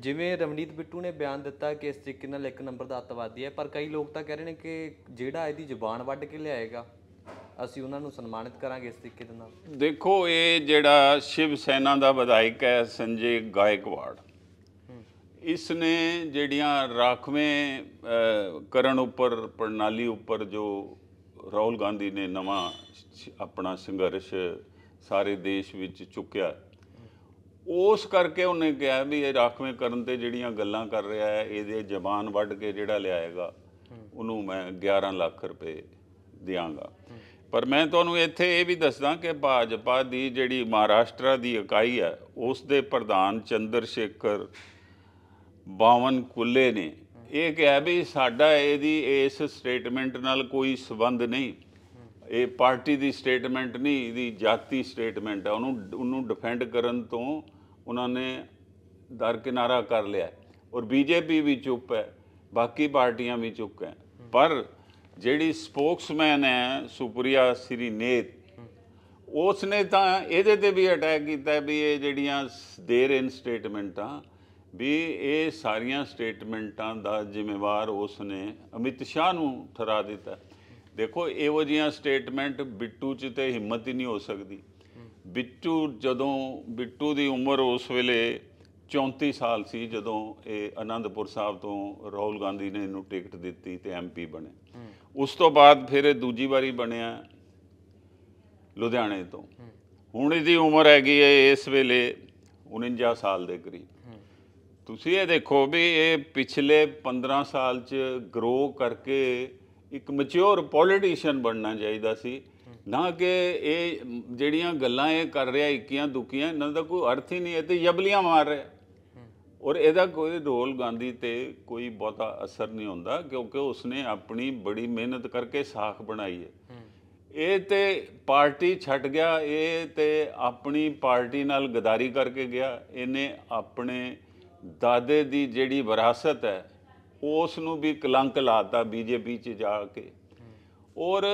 ਜਿਵੇਂ ਰਵਨੀਤ ਬਿੱਟੂ ਨੇ ਬਿਆਨ ਦਿੱਤਾ ਕਿ ਇਸ ਤਰੀਕੇ ਨਾਲ ਇੱਕ ਨੰਬਰ ਦਾ ਅੱਤਵਾਦੀ ਹੈ ਪਰ ਕਈ ਲੋਕ ਤਾਂ ਕਹਿ ਰਹੇ ਨੇ ਕਿ ਜਿਹੜਾ ਇਹਦੀ ਜ਼ੁਬਾਨ ਵੱਢ ਕੇ ਲਿਆਏਗਾ ਅਸੀਂ ਉਹਨਾਂ ਨੂੰ ਸਨਮਾਨਿਤ ਕਰਾਂਗੇ ਇਸ ਤਰੀਕੇ ਦੇ ਨਾਲ ਦੇਖੋ ਇਹ ਜਿਹੜਾ ਸ਼ਿਵ ਸੈਨਾ ਦਾ ਵਿਧਾਇਕ ਹੈ ਸੰਜੇ ਗਾਇਕਵਾੜ ਇਸ ਨੇ ਜਿਹੜੀਆਂ ਰਾਖਵੇਂ ਕਰਨ ਉੱਪਰ ਪ੍ਰਣਾਲੀ ਉੱਪਰ ਜੋ ਰਾਹੁਲ ਗਾਂਧੀ ਨੇ ਨਵਾਂ ਆਪਣਾ ਸੰਘਰਸ਼ ਸਾਰੇ ਦੇਸ਼ ਵਿੱਚ ਚੁੱਕਿਆ ਉਸ ਕਰਕੇ ਉਹਨੇ ਕਿਹਾ ਵੀ ਇਹ ਰਾਖਵੇਂ ਕਰਨ ਤੇ ਜਿਹੜੀਆਂ ਗੱਲਾਂ ਕਰ ਰਿਹਾ ਹੈ ਇਹਦੇ ਜ਼ਬਾਨ ਵੱਢ ਕੇ ਜਿਹੜਾ ਲਿਆਏਗਾ ਉਹਨੂੰ ਮੈਂ 11 ਲੱਖ ਰੁਪਏ ਦਿਆਂਗਾ ਪਰ ਮੈਂ ਤੁਹਾਨੂੰ ਇੱਥੇ ਇਹ ਵੀ ਦੱਸਦਾ ਕਿ ਭਾਜਪਾ ਦੀ ਜਿਹੜੀ ਮਹਾਰਾਸ਼ਟਰ ਦੀ ਇਕਾਈ ਹੈ ਉਸ ਦੇ ਪ੍ਰਧਾਨ ਚੰਦਰ ਸ਼ੇਖਰ ਬਾਵਨ ਕੁੱਲੇ ਨੇ ਇਹ ਕਿਹਾ ਵੀ ਸਾਡਾ ਇਹਦੀ ਇਸ ਸਟੇਟਮੈਂਟ ਨਾਲ ਕੋਈ ਸਬੰਧ ਨਹੀਂ ਇਹ ਪਾਰਟੀ ਦੀ ਸਟੇਟਮੈਂਟ ਨਹੀਂ ਇਹਦੀ ਜਾਤੀ ਸਟੇਟਮੈਂਟ ਹੈ ਉਹਨੂੰ ਉਹਨੂੰ ਡਿਫੈਂਡ ਕਰਨ ਤੋਂ ਉਹਨਾਂ ਨੇ ਦਰ ਕਿਨਾਰਾ ਕਰ ਲਿਆ ਔਰ ਬੀਜੇਪੀ ਵੀ ਚੁੱਪ ਹੈ ਬਾਕੀ ਪਾਰਟੀਆਂ ਵੀ ਚੁੱਪ ਹੈ ਪਰ ਜਿਹੜੀ ਸਪੋਕਸਮੈਨ ਹੈ ਸੁਪਰੀਆ ਸ੍ਰੀ ਨੇਤ ਉਸ ਨੇ ਤਾਂ ਇਹਦੇ ਤੇ ਵੀ ਅਟੈਕ ਕੀਤਾ ਵੀ ਇਹ ਜਿਹੜੀਆਂ ਦੇਰ ਇਨ ਸਟੇਟਮੈਂਟਾਂ ਵੀ ਇਹ ਸਾਰੀਆਂ ਸਟੇਟਮੈਂਟਾਂ ਦਾ ਜ਼ਿੰਮੇਵਾਰ ਉਸ ਨੇ ਅਮਿਤ ਸ਼ਾਹ ਨੂੰ ਠਰਾ ਦਿੱਤਾ ਦੇਖੋ ਇਹੋ ਜੀਆਂ ਸਟੇਟਮੈਂਟ ਬਿੱਟੂ 'ਚ ਤੇ ਹਿੰਮਤ ਹੀ ਨਹੀਂ ਹੋ ਸਕਦੀ ਬਿੱਟੂ ਜਦੋਂ ਬਿੱਟੂ ਦੀ ਉਮਰ ਉਸ ਵੇਲੇ 34 ਸਾਲ ਸੀ ਜਦੋਂ ਇਹ ਆਨੰਦਪੁਰ ਸਾਹਿਬ ਤੋਂ ਰਾਹੁਲ ਗਾਂਧੀ ਨੇ ਇਹਨੂੰ ਟਿਕਟ ਦਿੱਤੀ ਤੇ ਐਮਪੀ ਬਣੇ ਉਸ ਤੋਂ ਬਾਅਦ ਫਿਰ ਇਹ ਦੂਜੀ ਵਾਰੀ ਬਣਿਆ ਲੁਧਿਆਣੇ ਤੋਂ ਹੁਣ ਇਹਦੀ ਉਮਰ ਹੈਗੀ ਹੈ ਇਸ ਵੇਲੇ 49 ਸਾਲ ਦੇ ਕਰੀਬ ਤੁਸੀਂ ਇਹ ਦੇਖੋ ਵੀ ਇਹ ਪਿਛਲੇ 15 ਸਾਲ 'ਚ ਗਰੋ ਕਰਕੇ ਇੱਕ ਮੈਚੁਰ ਪੋਲੀਟੀਸ਼ੀਅਨ ਬਣਨਾ ਚਾਹੀਦਾ ਸੀ ਨਾ ਕਿ ਇਹ ਜਿਹੜੀਆਂ ਗੱਲਾਂ ਇਹ ਕਰ ਰਿਹਾ ਇੱਕੀਆਂ ਦੁਕੀਆਂ ਇਹਨਾਂ ਦਾ ਕੋਈ ਅਰਥ ਹੀ ਨਹੀਂ ਹੈ ਤੇ ਯਬਲੀਆਂ ਮਾਰ ਰਿਹਾ ਔਰ ਇਹਦਾ ਕੋਈ ਰੋਲ ਗਾਂਧੀ ਤੇ ਕੋਈ ਬਹੁਤਾ ਅਸਰ ਨਹੀਂ ਹੁੰਦਾ ਕਿਉਂਕਿ ਉਸਨੇ ਆਪਣੀ ਬੜੀ ਮਿਹਨਤ ਕਰਕੇ ਸਾਖ ਬਣਾਈ ਹੈ ਇਹ ਤੇ ਪਾਰਟੀ ਛੱਡ ਗਿਆ ਇਹ ਤੇ ਆਪਣੀ ਪਾਰਟੀ ਨਾਲ ਗਦਾਰੀ ਕਰਕੇ ਗਿਆ ਇਹਨੇ ਆਪਣੇ ਦਾਦੇ ਦੀ ਜਿਹੜੀ ਵਿਰਾਸਤ ਹੈ ਉਸ ਨੂੰ ਵੀ ਕਲੰਕ ਲਾਤਾ ਬੀਜੇਪੀ 'ਚ ਜਾ ਕੇ ਔਰ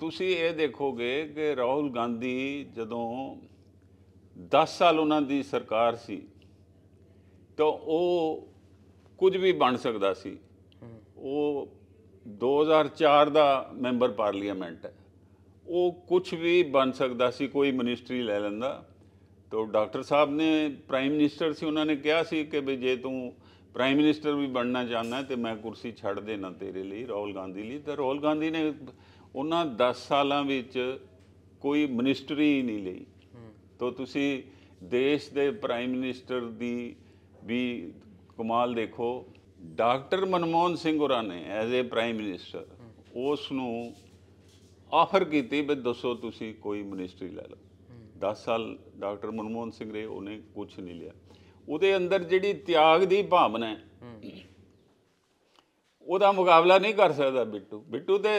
ਤੁਸੀਂ ਇਹ ਦੇਖੋਗੇ ਕਿ ਰਾਹੁਲ ਗਾਂਧੀ ਜਦੋਂ 10 ਸਾਲ ਉਹਨਾਂ ਦੀ ਸਰਕਾਰ ਸੀ ਤਾਂ ਉਹ ਕੁਝ ਵੀ ਬਣ ਸਕਦਾ ਸੀ ਉਹ 2004 ਦਾ ਮੈਂਬਰ ਪਾਰਲੀਮੈਂਟ ਹੈ ਉਹ ਕੁਝ ਵੀ ਬਣ ਸਕਦਾ ਸੀ ਕੋਈ ਮਿਨਿਸਟਰੀ ਲੈ ਲੈਂਦਾ ਤਾਂ ਡਾਕਟਰ ਸਾਹਿਬ ਨੇ ਪ੍ਰਾਈਮ ਮਿਨਿਸਟਰ ਸੀ ਉਹਨਾਂ ਨੇ ਕਿਹਾ ਸੀ ਕਿ ਵੀ ਜੇ ਤੂੰ ਪ੍ਰਾਈਮ ਮਿਨਿਸਟਰ ਵੀ ਬਣਨਾ ਚਾਹੁੰਦਾ ਤੇ ਮੈਂ ਕੁਰਸੀ ਛੱਡ ਦੇਣਾ ਤੇਰੇ ਲਈ ਰੌਲ ਗਾਂਧੀ ਲਈ ਤਾਂ ਰੌਲ ਗਾਂਧੀ ਨੇ ਉਹਨਾਂ 10 ਸਾਲਾਂ ਵਿੱਚ ਕੋਈ ਮਿਨਿਸਟਰੀ ਨਹੀਂ ਲਈ ਤਾਂ ਤੁਸੀਂ ਦੇਸ਼ ਦੇ ਪ੍ਰਾਈਮ ਮਿਨਿਸਟਰ ਦੀ ਵੀ ਕਮਾਲ ਦੇਖੋ ਡਾਕਟਰ ਮਨਮੋਹਨ ਸਿੰਘ ਹੋਰਾਂ ਨੇ ਐਜ਼ ਅ ਪ੍ਰਾਈਮ ਮਿਨਿਸਟਰ ਉਸ ਨੂੰ ਆਫਰ ਕੀਤੀ ਵੀ ਦੱਸੋ ਤੁਸੀਂ ਕੋਈ ਮਿਨਿਸਟਰੀ ਲੈ ਲਓ 10 ਸਾਲ ਡਾਕਟਰ ਮਨਮੋਹਨ ਸਿੰਘ ਰਹੇ ਉਹਨੇ ਕੁਝ ਨਹੀਂ ਲਿਆ ਉਹਦੇ ਅੰਦਰ ਜਿਹੜੀ ਤਿਆਗ ਦੀ ਭਾਵਨਾ ਹੈ ਉਹਦਾ ਮੁਕਾਬਲਾ ਨਹੀਂ ਕਰ ਸਕਦਾ ਬਿੱਟੂ ਬਿੱਟੂ ਤੇ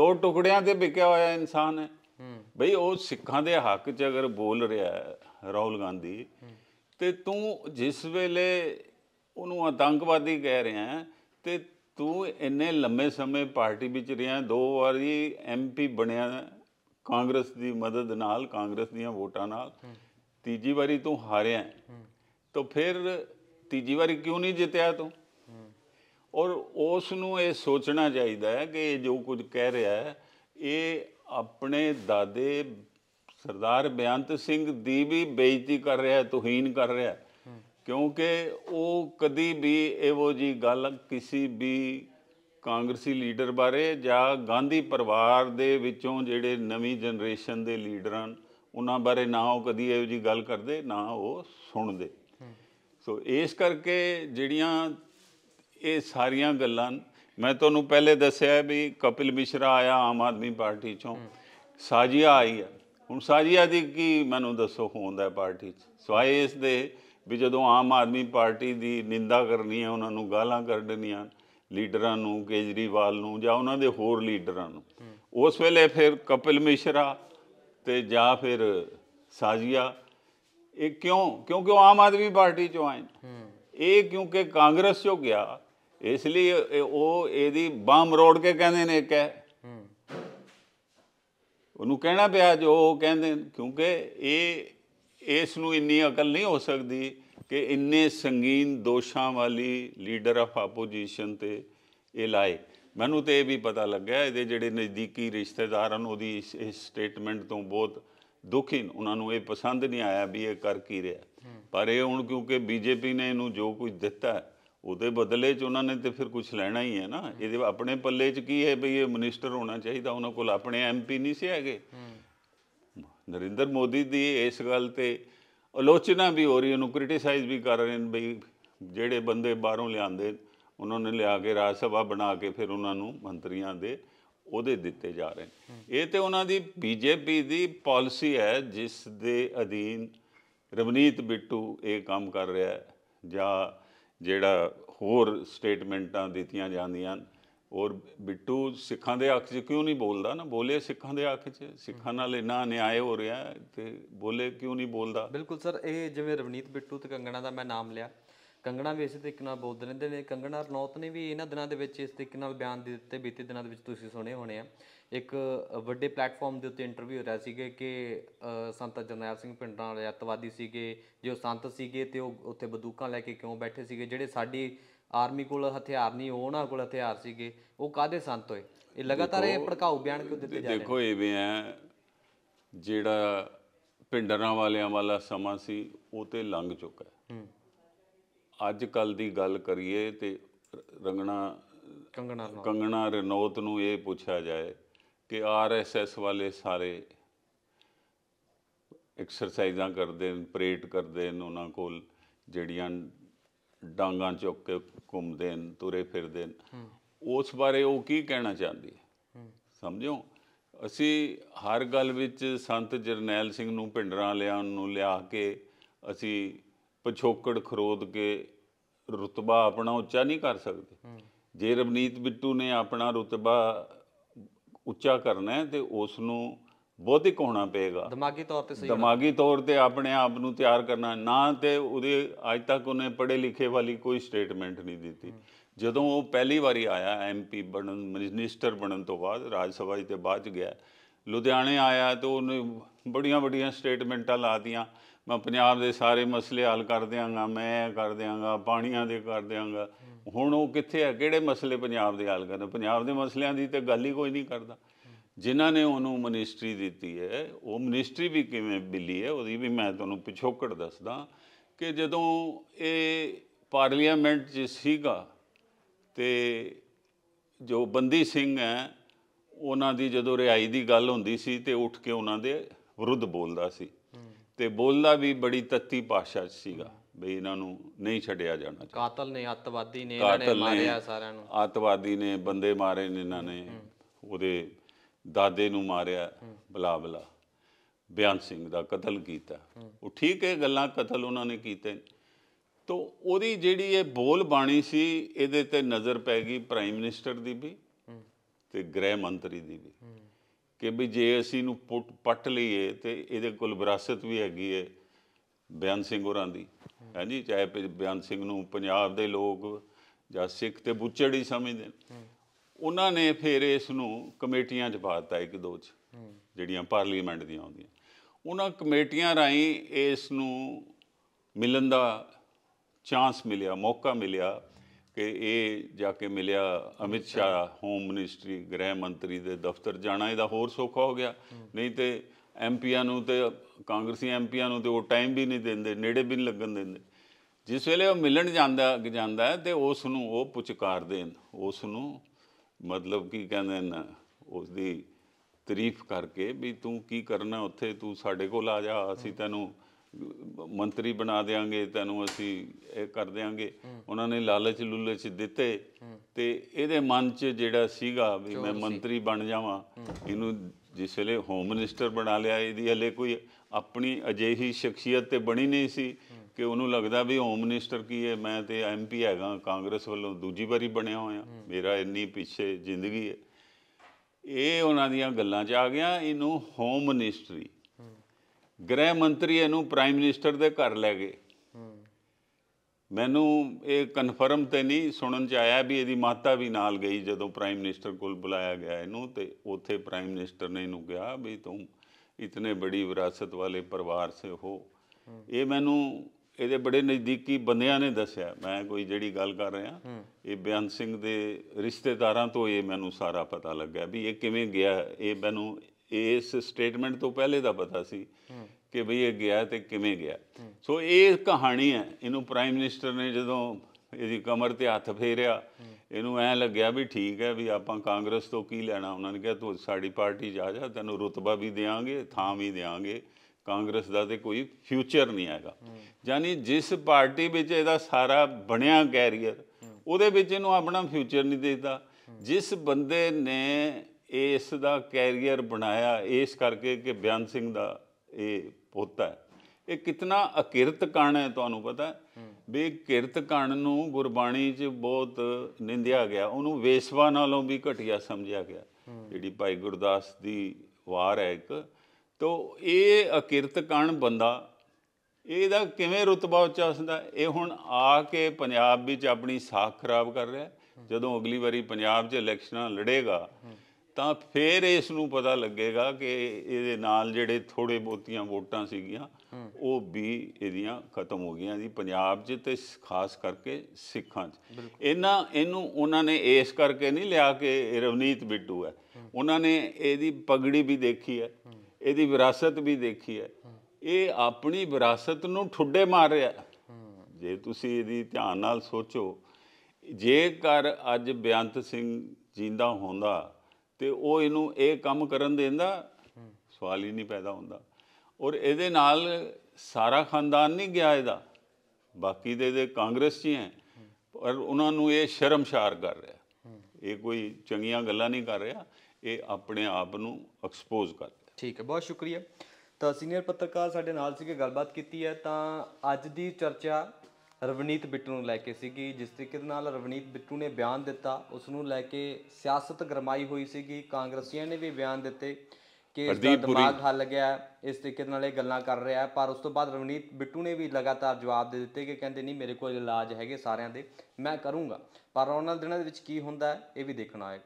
ਦੋ ਟੁਕੜਿਆਂ ਤੇ ਵਿਕਿਆ ਹੋਇਆ ਇਨਸਾਨ ਹੈ ਬਈ ਉਹ ਸਿੱਖਾਂ ਦੇ ਹੱਕ 'ਚ ਅਗਰ ਬੋਲ ਰਿਹਾ ਹੈ ਰਾਹੁਲ ਗਾਂਧੀ ਤੇ ਤੂੰ ਜਿਸ ਵੇਲੇ ਉਹਨੂੰ ਆਤੰਕਵਾਦੀ ਕਹਿ ਰਿਹਾ ਤੇ ਤੂੰ ਇੰਨੇ ਲੰਮੇ ਸਮੇਂ ਪਾਰਟੀ ਵਿੱਚ ਰਿਹਾ ਦੋ ਵਾਰੀ ਐਮਪੀ ਬਣਿਆ ਕਾਂਗਰਸ ਦੀ ਮਦਦ ਨਾਲ ਕਾਂਗਰਸ ਦੀਆਂ ਵੋਟਾਂ ਨਾਲ ਤੀਜੀ ਵਾਰੀ ਤੂੰ ਹਾਰਿਆ ਤਾਂ ਫਿਰ ਤੀਜੀ ਵਾਰੀ ਕਿਉਂ ਨਹੀਂ ਜਿੱਤਿਆ ਤੂੰ ਔਰ ਉਸ ਨੂੰ ਇਹ ਸੋਚਣਾ ਚਾਹੀਦਾ ਹੈ ਕਿ ਜੋ ਕੁਝ ਕਹਿ ਰਿਹਾ ਹੈ ਇਹ ਆਪਣੇ ਦਾਦੇ ਸਰਦਾਰ ਬਿਆੰਤ ਸਿੰਘ ਦੀ ਵੀ ਬੇਇੱਜ਼ਤੀ ਕਰ ਰਿਹਾ ਤੋਹੀਨ ਕਰ ਰਿਹਾ ਕਿਉਂਕਿ ਉਹ ਕਦੀ ਵੀ ਇਹੋ ਜੀ ਗੱਲ ਕਿਸੇ ਵੀ ਕਾਂਗਰਸੀ ਲੀਡਰ ਬਾਰੇ ਜਾਂ ਗਾਂਧੀ ਪਰਿਵਾਰ ਦੇ ਵਿੱਚੋਂ ਜਿਹੜੇ ਨਵੀਂ ਜਨਰੇਸ਼ਨ ਦੇ ਲੀਡਰਾਂ ਉਹਨਾਂ ਬਾਰੇ ਨਾ ਉਹ ਕਦੀ ਇਹੋ ਜੀ ਗੱਲ ਕਰਦੇ ਨਾ ਉਹ ਸੁਣਦੇ ਸੋ ਇਸ ਕਰਕੇ ਜਿਹੜੀਆਂ ਇਹ ਸਾਰੀਆਂ ਗੱਲਾਂ ਮੈਂ ਤੁਹਾਨੂੰ ਪਹਿਲੇ ਦੱਸਿਆ ਵੀ ਕਪਿਲ ਮਿਸ਼ਰਾ ਆਇਆ ਆਮ ਆਦਮੀ ਪਾਰਟੀ ਚੋਂ ਸਾਜੀਆ ਆਈ ਹੈ ਹੁਣ ਸਾਜੀਆ ਦੀ ਕੀ ਮੈਨੂੰ ਦੱਸੋ ਹੁੰਦਾ ਹੈ ਪਾਰਟੀ 'ਚ ਸਵਾਏ ਇਸ ਦੇ ਵੀ ਜਦੋਂ ਆਮ ਆਦਮੀ ਪਾਰਟੀ ਦੀ ਨਿੰਦਾ ਕਰਨੀ ਹੈ ਉਹਨਾਂ ਨੂੰ ਗਾਲਾਂ ਕੱਢਣੀਆਂ ਲੀਡਰਾਂ ਨੂੰ ਕੇਜਰੀਵਾਲ ਨੂੰ ਜਾਂ ਉਹਨਾਂ ਦੇ ਹੋਰ ਲੀਡਰਾਂ ਨੂੰ ਉਸ ਵੇਲੇ ਫਿਰ ਕਪਿਲ ਮਿਸ਼ਰਾ ਤੇ ਜਾਂ ਫਿਰ ਸਾਜੀਆ ਇਹ ਕਿਉਂ ਕਿਉਂਕਿ ਉਹ ਆਮ ਆਦਮੀ ਪਾਰਟੀ ਚੋਂ ਆਏ ਇਹ ਕਿਉਂਕਿ ਕਾਂਗਰਸ ਚੋਂ ਗਿਆ ਇਸ ਲਈ ਉਹ ਇਹਦੀ ਬੰਮ ਰੋੜ ਕੇ ਕਹਿੰਦੇ ਨੇ ਕਿ ਉਹਨੂੰ ਕਹਿਣਾ ਪਿਆ ਜੋ ਉਹ ਕਹਿੰਦੇ ਕਿਉਂਕਿ ਇਹ ਇਸ ਨੂੰ ਇੰਨੀ ਅਕਲ ਨਹੀਂ ਹੋ ਸਕਦੀ ਕਿ ਇੰਨੇ ਸੰਗੀਨ ਦੋਸ਼ਾਂ ਵਾਲੀ ਲੀਡਰ ਆਫ ਆਪੋਜੀਸ਼ਨ ਤੇ ਇਹ ਲਾਏ ਮੈਨੂੰ ਤੇ ਇਹ ਵੀ ਪਤਾ ਲੱਗਿਆ ਇਹਦੇ ਜਿਹੜੇ ਨਜ਼ਦੀਕੀ ਰਿਸ਼ਤੇਦਾਰ ਹਨ ਉਹਦੀ ਇਸ ਸਟੇਟਮੈਂਟ ਤੋਂ ਬਹੁਤ ਦੁਖੀ ਉਹਨਾਂ ਨੂੰ ਇਹ ਪਸੰਦ ਨਹੀਂ ਆਇਆ ਵੀ ਇਹ ਕਰ ਕੀ ਰਿਹਾ ਪਰ ਇਹ ਹੁਣ ਕਿਉਂਕਿ ਬੀਜੇਪੀ ਨੇ ਇਹਨੂੰ ਜੋ ਕੁਝ ਦਿੱਤਾ ਉਹਦੇ ਬਦਲੇ 'ਚ ਉਹਨਾਂ ਨੇ ਤੇ ਫਿਰ ਕੁਝ ਲੈਣਾ ਹੀ ਹੈ ਨਾ ਇਹਦੇ ਆਪਣੇ ਪੱਲੇ 'ਚ ਕੀ ਹੈ ਵੀ ਇਹ ਮਿਨਿਸਟਰ ਹੋਣਾ ਚਾਹੀਦਾ ਉਹਨਾਂ ਕੋਲ ਆਪਣੇ ਐਮਪੀ ਨਹੀਂ ਸੀ ਹੈਗੇ ਨਰਿੰਦਰ ਮੋਦੀ ਦੀ ਇਸ ਗੱਲ ਤੇ ਆਲੋਚਨਾ ਵੀ ਹੋ ਰਹੀ ਉਹਨੂੰ ਕ੍ਰਿਟਿਸਾਈਜ਼ ਵੀ ਕਰ ਰਹੇ ਨੇ ਬਈ ਜਿਹੜੇ ਬੰਦੇ ਬਾਹਰੋਂ ਲਿਆਂਦੇ ਉਹਨਾਂ ਨੇ ਲਿਆ ਕੇ ਰਾਜ ਸਭਾ ਬਣਾ ਕੇ ਫਿਰ ਉਹਨਾਂ ਨੂੰ ਮੰਤਰੀਆਂ ਦੇ ਉਹਦੇ ਦਿੱਤੇ ਜਾ ਰਹੇ ਇਹ ਤੇ ਉਹਨਾਂ ਦੀ ਬੀਜੇਪੀ ਦੀ ਪਾਲਿਸੀ ਹੈ ਜਿਸ ਦੇ ਅਧੀਨ ਰਵਨੀਤ ਬਿੱਟੂ ਇਹ ਕੰਮ ਕਰ ਰਿਹਾ ਹੈ ਜਾਂ ਜਿਹੜਾ ਹੋਰ ਸਟੇਟਮੈਂਟਾਂ ਦਿੱਤੀਆਂ ਜਾਂਦੀਆਂ ਔਰ ਬਿੱਟੂ ਸਿੱਖਾਂ ਦੇ ਅੱਖ 'ਚ ਕਿਉਂ ਨਹੀਂ ਬੋਲਦਾ ਨਾ ਬੋਲੇ ਸਿੱਖਾਂ ਦੇ ਅੱਖ 'ਚ ਸਿੱਖਾਂ ਨਾਲ ਇਨਾ ਅਨਿਆਏ ਹੋ ਰਿਹਾ ਤੇ ਬੋਲੇ ਕਿਉਂ ਨਹੀਂ ਬੋਲਦਾ ਬਿਲਕੁਲ ਸਰ ਇਹ ਜਿਵੇਂ ਰਵਨੀਤ ਬਿੱਟੂ ਤੇ ਕੰਗਣਾ ਦਾ ਮੈਂ ਨਾਮ ਲਿਆ ਕੰਗਣਾ ਵੀ ਇਸੇ ਤਰੀਕੇ ਨਾਲ ਬੋਲਦੇ ਰਹਿੰਦੇ ਨੇ ਕੰਗਣਾ ਰਣੌਤ ਨੇ ਵੀ ਇਹਨਾਂ ਦਿਨਾਂ ਦੇ ਵਿੱਚ ਇਸ ਤਰੀਕੇ ਨਾਲ ਬਿਆਨ ਦੇ ਦਿੱਤੇ ਬੀਤੇ ਦਿਨਾਂ ਦੇ ਵਿੱਚ ਤੁਸੀਂ ਸੁਣੇ ਹੋਣੇ ਆ ਇੱਕ ਵੱਡੇ ਪਲੇਟਫਾਰਮ ਦੇ ਉੱਤੇ ਇੰਟਰਵਿਊ ਹੋ ਰਿਹਾ ਸੀਗੇ ਕਿ ਸੰਤ ਜਰਨੈਲ ਸਿੰਘ ਪਿੰਡਾਂ ਵਾਲੇ ਅਤਵਾਦੀ ਸੀਗੇ ਜੋ ਸੰਤ ਸੀਗੇ ਤੇ ਉਹ ਉੱਥੇ ਬੰਦੂਕਾਂ ਲੈ ਕੇ ਕਿਉਂ ਬੈਠੇ ਸੀਗੇ ਜਿਹੜੇ ਸਾਡੀ ਆਰਮੀ ਕੋਲ ਹਥਿਆਰ ਨਹੀਂ ਉਹਨਾਂ ਕੋਲ ਹਥਿਆਰ ਸੀਗੇ ਉਹ ਕਾਦੇ ਸੰਤ ਹੋਏ ਇਹ ਲਗਾਤਾਰ ਇਹ ਭੜਕਾਊ ਬਿਆਨ ਕਿਉਂ ਦਿੱਤੇ ਜਾ ਰਹੇ ਦੇਖੋ ਵੀ ਆ ਜਿਹੜਾ ਪਿੰਡਰਾਂ ਵਾਲਿਆਂ ਵਾਲਾ ਸਮਾਂ ਸੀ ਉਹ ਤੇ ਲੰਘ ਚੁੱਕਾ ਹੈ ਅੱਜ ਕੱਲ ਦੀ ਗੱਲ ਕਰੀਏ ਤੇ ਰੰਗਣਾ ਕੰਗਣਾ ਕੰਗਣਾ ਰਨੌਤ ਨੂੰ ਇਹ ਪੁੱਛਿਆ ਜਾਏ ਕਿ ਆਰਐਸਐਸ ਵਾਲੇ ਸਾਰੇ ਐਕਸਰਸਾਈਜ਼ਾਂ ਕਰਦੇ ਨੇ ਪ੍ਰੇਡ ਕਰਦੇ ਨੇ ਉਹਨਾਂ ਕੋਲ ਜਿਹੜੀਆਂ ਡਾਂਗਾਂ ਚੁੱਕ ਕੇ ਘੁੰਮਦੇ ਨੇ ਤੁਰੇ ਫਿਰਦੇ ਨੇ ਉਸ ਬਾਰੇ ਉਹ ਕੀ ਕਹਿਣਾ ਚਾਹੁੰਦੀ ਹੈ ਸਮਝੋ ਅਸੀਂ ਹਰ ਗੱਲ ਵਿੱਚ ਸੰਤ ਜਰਨੈਲ ਸਿੰਘ ਨੂੰ ਪਿੰਡਰਾਂ ਲਿਆ ਨੂੰ ਲਿਆ ਕੇ ਅਸੀਂ ਪਛੋਕੜ ਖਰੋਦ ਕੇ ਰਤਬਾ ਆਪਣਾ ਉੱਚਾ ਨਹੀਂ ਕਰ ਸਕਦੇ ਜੇ ਰਵਨੀਤ ਬਿੱਟੂ ਨੇ ਆਪਣਾ ਰਤਬਾ ਉੱਚਾ ਕਰਨਾ ਹੈ ਤੇ ਉਸ ਨੂੰ ਬੌਧਿਕ ਹੋਣਾ ਪਏਗਾ ਦਿਮਾਗੀ ਤੌਰ ਤੇ ਸਹੀ ਦਿਮਾਗੀ ਤੌਰ ਤੇ ਆਪਣੇ ਆਪ ਨੂੰ ਤਿਆਰ ਕਰਨਾ ਨਾ ਤੇ ਉਹਦੇ ਅੱਜ ਤੱਕ ਉਹਨੇ ਪੜ੍ਹੇ ਲਿਖੇ ਵਾਲੀ ਕੋਈ ਸਟੇਟਮੈਂਟ ਨਹੀਂ ਦਿੱਤੀ ਜਦੋਂ ਉਹ ਪਹਿਲੀ ਵਾਰੀ ਆਇਆ ਐਮਪੀ ਬਣਨ ਮਿਨਿਸਟਰ ਬਣਨ ਤੋਂ ਬਾਅਦ ਰਾਜ ਸਭਾ ਦੇ ਬਾਅਦ ਗਿਆ ਲੁਧਿਆਣੇ ਆਇਆ ਤੇ ਉਹਨੇ ਬੜੀਆਂ ਬੜੀਆਂ ਸਟੇਟਮੈਂਟਾਂ ਲਾ ਲਾਤੀਆਂ ਮੈਂ ਪੰਜਾਬ ਦੇ ਸਾਰੇ ਮਸਲੇ ਹੱਲ ਕਰ ਦਿਆਂਗਾ ਮੈਂ ਕਰ ਦਿਆਂਗਾ ਪਾਣੀਆਂ ਦੇ ਕਰ ਦਿਆਂਗਾ ਹੁਣ ਉਹ ਕਿੱਥੇ ਹੈ ਕਿਹੜੇ ਮਸਲੇ ਪੰਜਾਬ ਦੇ ਹੱਲ ਕਰਨ ਪੰਜਾਬ ਦੇ ਮਸਲਿਆਂ ਦੀ ਤੇ ਗੱਲ ਹੀ ਕੋਈ ਨਹੀਂ ਕਰਦਾ ਜਿਨ੍ਹਾਂ ਨੇ ਉਹਨੂੰ ਮਿਨਿਸਟਰੀ ਦਿੱਤੀ ਹੈ ਉਹ ਮਿਨਿਸਟਰੀ ਵੀ ਕਿਵੇਂ ਬਿੱਲੀ ਹੈ ਉਹਦੀ ਵੀ ਮੈਂ ਤੁਹਾਨੂੰ ਪਿਛੋਕੜ ਦੱਸਦਾ ਕਿ ਜਦੋਂ ਇਹ ਪਾਰਲੀਮੈਂਟ 'ਚ ਸੀਗਾ ਤੇ ਜੋ ਬੰਦੀ ਸਿੰਘ ਹੈ ਉਹਨਾਂ ਦੀ ਜਦੋਂ ਰਿਹਾਈ ਦੀ ਗੱਲ ਹੁੰਦੀ ਸੀ ਤੇ ਉੱਠ ਕੇ ਉਹਨਾਂ ਦੇ ਵਿਰੁੱਧ ਬੋਲਦਾ ਸੀ ਤੇ ਬੋਲਦਾ ਵੀ ਬੜੀ ਤੱਤੀ ਭਾਸ਼ਾ 'ਚ ਸੀਗਾ ਵੀ ਇਹਨਾਂ ਨੂੰ ਨਹੀਂ ਛੱਡਿਆ ਜਾਣਾ ਚਾਹੀਦਾ ਕਾਤਲ ਨੇ ਅੱਤਵਾਦੀ ਨੇ ਇਹਨਾਂ ਨੇ ਮਾਰਿਆ ਸਾਰਿਆਂ ਨੂੰ ਅੱਤਵਾਦੀ ਨੇ ਬੰਦੇ ਮਾਰੇ ਨੇ ਇਹਨਾਂ ਨੇ ਉਹਦੇ ਦਾਦੇ ਨੂੰ ਮਾਰਿਆ ਬਲਾ ਬਲਾ ਬਿਆਨ ਸਿੰਘ ਦਾ ਕਤਲ ਕੀਤਾ ਉਹ ਠੀਕ ਹੈ ਗੱਲਾਂ ਕਤਲ ਉਹਨਾਂ ਨੇ ਕੀਤੇ ਤੋ ਉਹਦੀ ਜਿਹੜੀ ਇਹ ਬੋਲ ਬਾਣੀ ਸੀ ਇਹਦੇ ਤੇ ਨਜ਼ਰ ਪੈ ਗਈ ਪ੍ਰਾਈਮ ਮਿਨਿਸਟਰ ਦੀ ਵੀ ਤੇ ਗ੍ਰਹਿ ਮੰਤਰੀ ਦੀ ਵੀ ਕਿ ਵੀ ਜੇ ਅਸੀਂ ਨੂੰ ਪੱਟ ਲਈਏ ਤੇ ਇਹਦੇ ਕੋਲ ਵਿਰਾਸਤ ਵੀ ਹੈਗੀ ਹੈ ਬਿਆਨ ਸਿੰਘ ਹੋਰਾਂ ਦੀ ਹਾਂਜੀ ਚਾਹੇ ਬਿਆਨ ਸਿੰਘ ਨੂੰ ਪੰਜਾਬ ਦੇ ਲੋਕ ਜਾਂ ਸਿੱਖ ਤੇ ਬੁੱਚੜ ਹੀ ਸਮਝਦੇ ਨੇ ਉਹਨਾਂ ਨੇ ਫਿਰ ਇਸ ਨੂੰ ਕਮੇਟੀਆਂ 'ਚ ਪਾਤਾ ਇੱਕ ਦੋ 'ਚ ਜਿਹੜੀਆਂ ਪਾਰਲੀਮੈਂਟ ਦੀਆਂ ਆਉਂਦੀਆਂ ਉਹਨਾਂ ਕਮੇਟੀਆਂ ਰਾਹੀਂ ਇਸ ਨੂੰ ਮਿਲਣ ਦਾ ਚਾਂਸ ਮਿਲਿਆ ਮੌਕਾ ਮਿਲਿਆ ਕਿ ਇਹ ਜਾ ਕੇ ਮਿਲਿਆ ਅਮਿਤ ਸ਼ਾਹ ਹੋਮ ਮਿਨਿਸਟਰੀ ਗ੍ਰਹਿ ਮੰਤਰੀ ਦੇ ਦਫ਼ਤਰ ਜਾਣਾ ਇਹਦਾ ਹੋਰ ਸੌਖਾ ਹੋ ਗਿਆ ਨਹੀਂ ਤੇ ਐਮਪੀਆਂ ਨੂੰ ਤੇ ਕਾਂਗਰਸੀ ਐਮਪੀਆਂ ਨੂੰ ਤੇ ਉਹ ਟਾਈਮ ਵੀ ਨਹੀਂ ਦਿੰਦੇ ਨੇੜੇ ਵੀ ਨਹੀਂ ਲੱਗਣ ਦਿੰਦੇ ਜਿਸ ਵੇਲੇ ਉਹ ਮਿਲਣ ਜਾਂਦਾ ਜਾਂਦਾ ਤੇ ਉਸ ਨੂੰ ਉਹ ਪੁਚਕਾਰ ਦੇਣ ਉਸ ਨੂੰ ਮਤਲਬ ਕੀ ਕਹਿੰਦੇ ਨੇ ਉਸ ਦੀ ਤਾਰੀਫ ਕਰਕੇ ਵੀ ਤੂੰ ਕੀ ਕਰਨਾ ਉੱਥੇ ਤੂੰ ਸਾਡੇ ਕੋਲ ਆ ਜਾ ਅਸੀਂ ਤੈਨੂੰ ਮੰਤਰੀ ਬਣਾ ਦੇਾਂਗੇ ਤੈਨੂੰ ਅਸੀਂ ਇਹ ਕਰ ਦੇਾਂਗੇ ਉਹਨਾਂ ਨੇ ਲਾਲਚ ਲੁਲਚ ਦਿੱਤੇ ਤੇ ਇਹਦੇ ਮਨ 'ਚ ਜਿਹੜਾ ਸੀਗਾ ਵੀ ਮੈਂ ਮੰਤਰੀ ਬਣ ਜਾਵਾਂ ਇਹਨੂੰ ਜਿਸ ਵੇਲੇ ਹੋਮ ਮਿਨਿਸਟਰ ਬਣਾ ਲਿਆ ਇਹਦੀ ਹਲੇ ਕੋਈ ਆਪਣੀ ਅਜਿਹੀ ਸ਼ਖਸੀਅਤ ਤੇ ਬਣੀ ਨਹੀਂ ਸੀ ਕਿ ਉਹਨੂੰ ਲੱਗਦਾ ਵੀ ਹੋਮ ਮਿਨਿਸਟਰ ਕੀ ਹੈ ਮੈਂ ਤੇ ਐਮਪੀ ਹੈਗਾ ਕਾਂਗਰਸ ਵੱਲੋਂ ਦੂਜੀ ਵਾਰੀ ਬਣਿਆ ਹੋਇਆ ਮੇਰਾ ਇੰਨੀ ਪਿੱਛੇ ਜ਼ਿੰਦਗੀ ਹੈ ਇਹ ਉਹਨਾਂ ਦੀਆਂ ਗੱਲਾਂ 'ਚ ਆ ਗਿਆ ਇਹਨੂੰ ਹੋਮ ਮਿਨਿਸਟਰੀ ਗ੍ਰਹਿ ਮੰਤਰੀ ਇਹਨੂੰ ਪ੍ਰਾਈਮ ਮਿਨਿਸਟਰ ਦੇ ਘਰ ਲੈ ਗਏ ਮੈਨੂੰ ਇਹ ਕਨਫਰਮ ਤੇ ਨਹੀਂ ਸੁਣਨ ਚ ਆਇਆ ਵੀ ਇਹਦੀ ਮਾਤਾ ਵੀ ਨਾਲ ਗਈ ਜਦੋਂ ਪ੍ਰਾਈਮ ਮਿਨਿਸਟਰ ਕੋਲ ਬੁਲਾਇਆ ਗਿਆ ਇਹਨੂੰ ਤੇ ਉੱਥੇ ਪ੍ਰਾਈਮ ਮਿਨਿਸਟਰ ਨੇ ਇਹਨੂੰ ਕਿਹਾ ਵੀ ਤੂੰ ਇਤਨੇ ਬੜੀ ਵਿਰਾਸਤ ਵਾਲੇ ਪਰਿਵਾਰ ਸੇ ਹੋ ਇਹ ਮੈਨੂੰ ਇਹਦੇ ਬੜੇ ਨਜ਼ਦੀਕੀ ਬੰਦਿਆਂ ਨੇ ਦੱਸਿਆ ਮੈਂ ਕੋਈ ਜਿਹੜੀ ਗੱਲ ਕਰ ਰਿਹਾ ਇਹ ਬਿਆਨ ਸਿੰਘ ਦੇ ਰਿਸ਼ਤੇਦਾਰਾਂ ਤੋਂ ਇਹ ਮੈਨੂੰ ਸਾਰਾ ਪਤਾ ਲੱਗਾ ਵੀ ਇਹ ਕਿਵੇਂ ਗਿਆ ਇਹ ਮੈਨੂੰ ਇਸ ਸਟੇਟਮੈਂਟ ਤੋਂ ਪਹਿਲੇ ਦਾ ਪਤਾ ਸੀ ਕਿ ਬਈ ਇਹ ਗਿਆ ਤੇ ਕਿਵੇਂ ਗਿਆ ਸੋ ਇਹ ਕਹਾਣੀ ਹੈ ਇਹਨੂੰ ਪ੍ਰਾਈਮ ਮਿਨਿਸਟਰ ਨੇ ਜਦੋਂ ਇਹਦੀ ਕਮਰ ਤੇ ਹੱਥ ਫੇਰਿਆ ਇਹਨੂੰ ਐ ਲੱਗਿਆ ਵੀ ਠੀਕ ਹੈ ਵੀ ਆਪਾਂ ਕਾਂਗਰਸ ਤੋਂ ਕੀ ਲੈਣਾ ਉਹਨਾਂ ਨੇ ਕਿਹਾ ਤੂੰ ਸਾਡੀ ਪਾਰਟੀ ਜਾ ਜਾ ਤੈਨੂੰ ਰੁਤਬਾ ਵੀ ਦੇਾਂਗੇ ਥਾਂ ਵੀ ਦੇਾਂਗੇ ਕਾਂਗਰਸ ਦਾ ਤੇ ਕੋਈ ਫਿਊਚਰ ਨਹੀਂ ਹੈਗਾ ਯਾਨੀ ਜਿਸ ਪਾਰਟੀ ਵਿੱਚ ਇਹਦਾ ਸਾਰਾ ਬਣਿਆ ਕੈਰੀਅਰ ਉਹਦੇ ਵਿੱਚ ਇਹਨੂੰ ਆਪਣਾ ਫਿਊਚਰ ਨਹੀਂ ਦਿਖਦਾ ਜਿਸ ਬੰਦੇ ਨੇ ਇਸ ਦਾ ਕੈਰੀਅਰ ਬਣਾਇਆ ਇਸ ਕਰਕੇ ਕਿ ਬਿਆਨ ਸਿੰਘ ਦਾ ਇਹ ਪੋਤਾ ਇਹ ਕਿਤਨਾ ਅਕਿਰਤ ਕਣ ਹੈ ਤੁਹਾਨੂੰ ਪਤਾ ਵੀ ਕਿਰਤ ਕਣ ਨੂੰ ਗੁਰਬਾਣੀ 'ਚ ਬਹੁਤ ਨਿੰਦਿਆ ਗਿਆ ਉਹਨੂੰ ਵੇਸਵਾ ਨਾਲੋਂ ਵੀ ਘਟਿਆ ਸਮਝਿਆ ਗਿਆ ਜਿਹੜੀ ਭਾਈ ਗੁਰਦਾਸ ਦੀ ਵਾਰ ਹੈ ਇੱਕ ਤੋ ਇਹ ਅਕਿਰਤ ਕਣ ਬੰਦਾ ਇਹਦਾ ਕਿਵੇਂ ਰਤਬਾ ਉੱਚਾ ਹੁੰਦਾ ਇਹ ਹੁਣ ਆ ਕੇ ਪੰਜਾਬ ਵਿੱਚ ਆਪਣੀ ਸਾਖ ਖਰਾਬ ਕਰ ਰਿਹਾ ਜਦੋਂ ਅਗਲੀ ਵਾਰੀ ਪੰਜਾਬ 'ਚ ਇਲੈਕਸ਼ਨਾਂ ਲੜੇਗਾ ਤਾਂ ਫਿਰ ਇਸ ਨੂੰ ਪਤਾ ਲੱਗੇਗਾ ਕਿ ਇਹਦੇ ਨਾਲ ਜਿਹੜੇ ਥੋੜੇ ਬੋਤੀਆਂ ਵੋਟਾਂ ਸੀਗੀਆਂ ਉਹ ਵੀ ਇਹਦੀਆਂ ਖਤਮ ਹੋ ਗਈਆਂ ਜੀ ਪੰਜਾਬ 'ਚ ਤੇ ਖਾਸ ਕਰਕੇ ਸਿੱਖਾਂ 'ਚ ਇਹਨਾਂ ਇਹਨੂੰ ਉਹਨਾਂ ਨੇ ਇਸ ਕਰਕੇ ਨਹੀਂ ਲਿਆ ਕਿ ਰਵਨੀਤ ਬਿੱਟੂ ਹੈ ਉਹਨਾਂ ਨੇ ਇਹਦੀ ਪਗੜੀ ਵੀ ਦੇਖੀ ਹੈ ਇਹਦੀ ਵਿਰਾਸਤ ਵੀ ਦੇਖੀ ਹੈ ਇਹ ਆਪਣੀ ਵਿਰਾਸਤ ਨੂੰ ਠੁੱਡੇ ਮਾਰ ਰਿਹਾ ਜੇ ਤੁਸੀਂ ਇਹਦੀ ਧਿਆਨ ਨਾਲ ਸੋਚੋ ਜੇਕਰ ਅੱਜ ਬਿਆੰਤ ਸਿੰਘ ਜਿੰਦਾ ਹੁੰਦਾ ਤੇ ਉਹ ਇਹਨੂੰ ਇਹ ਕੰਮ ਕਰਨ ਦੇਂਦਾ ਸਵਾਲ ਹੀ ਨਹੀਂ ਪੈਦਾ ਹੁੰਦਾ ਔਰ ਇਹਦੇ ਨਾਲ ਸਾਰਾ ਖਾਨਦਾਨ ਨਹੀਂ ਗਿਆ ਇਹਦਾ ਬਾਕੀ ਦੇ ਦੇ ਕਾਂਗਰਸ 'ਚ ਹੀ ਹੈ ਪਰ ਉਹਨਾਂ ਨੂੰ ਇਹ ਸ਼ਰਮਸ਼ਾਰ ਕਰ ਰਿਹਾ ਇਹ ਕੋਈ ਚੰਗੀਆਂ ਗੱਲਾਂ ਨਹੀਂ ਕਰ ਰਿਹਾ ਇਹ ਆਪਣੇ ਆਪ ਨੂੰ ਐਕਸਪੋਜ਼ ਕਰ ਰਿਹਾ ਠੀਕ ਹੈ ਬਹੁਤ ਸ਼ੁਕਰੀਆ ਤਾਂ ਸੀਨੀਅਰ ਪੱਤਰਕਾਰ ਸਾਡੇ ਨਾਲ ਸੀਗੇ ਗੱਲਬਾਤ ਕੀਤੀ ਹੈ ਤਾਂ ਅੱਜ ਦੀ ਚਰਚਾ ਰਵਨੀਤ ਬਿੱਟੂ ਨੂੰ ਲੈ ਕੇ ਸੀਗੀ ਜਿਸ ਤਰੀਕੇ ਨਾਲ ਰਵਨੀਤ ਬਿੱਟੂ ਨੇ ਬਿਆਨ ਦਿੱਤਾ ਉਸ ਨੂੰ ਲੈ ਕੇ ਸਿਆਸਤ ਗਰਮਾਈ ਹੋਈ ਸੀਗੀ ਕਾਂਗਰਸੀਆਂ ਨੇ ਵੀ ਬਿਆਨ ਦਿੱਤੇ ਕਿ ਇਸ ਦਾ ਦਿਮਾਗ ਹੱਲ ਗਿਆ ਇਸ ਤਰੀਕੇ ਨਾਲ ਇਹ ਗੱਲਾਂ ਕਰ ਰਿਹਾ ਪਰ ਉਸ ਤੋਂ ਬਾਅਦ ਰਵਨੀਤ ਬਿੱਟੂ ਨੇ ਵੀ ਲਗਾਤਾਰ ਜਵਾਬ ਦੇ ਦਿੱਤੇ ਕਿ ਕਹਿੰਦੇ ਨਹੀਂ ਮੇਰੇ ਕੋਲ ਇਲਾਜ ਹੈਗੇ ਸਾਰਿਆਂ ਦੇ ਮੈਂ ਕਰੂੰਗਾ ਪਰ ਉਹਨਾਂ ਦਿਨਾਂ ਦੇ ਵਿੱਚ ਕੀ ਹੁੰਦਾ ਇਹ ਵੀ ਦੇਖਣਾ ਆਏਗਾ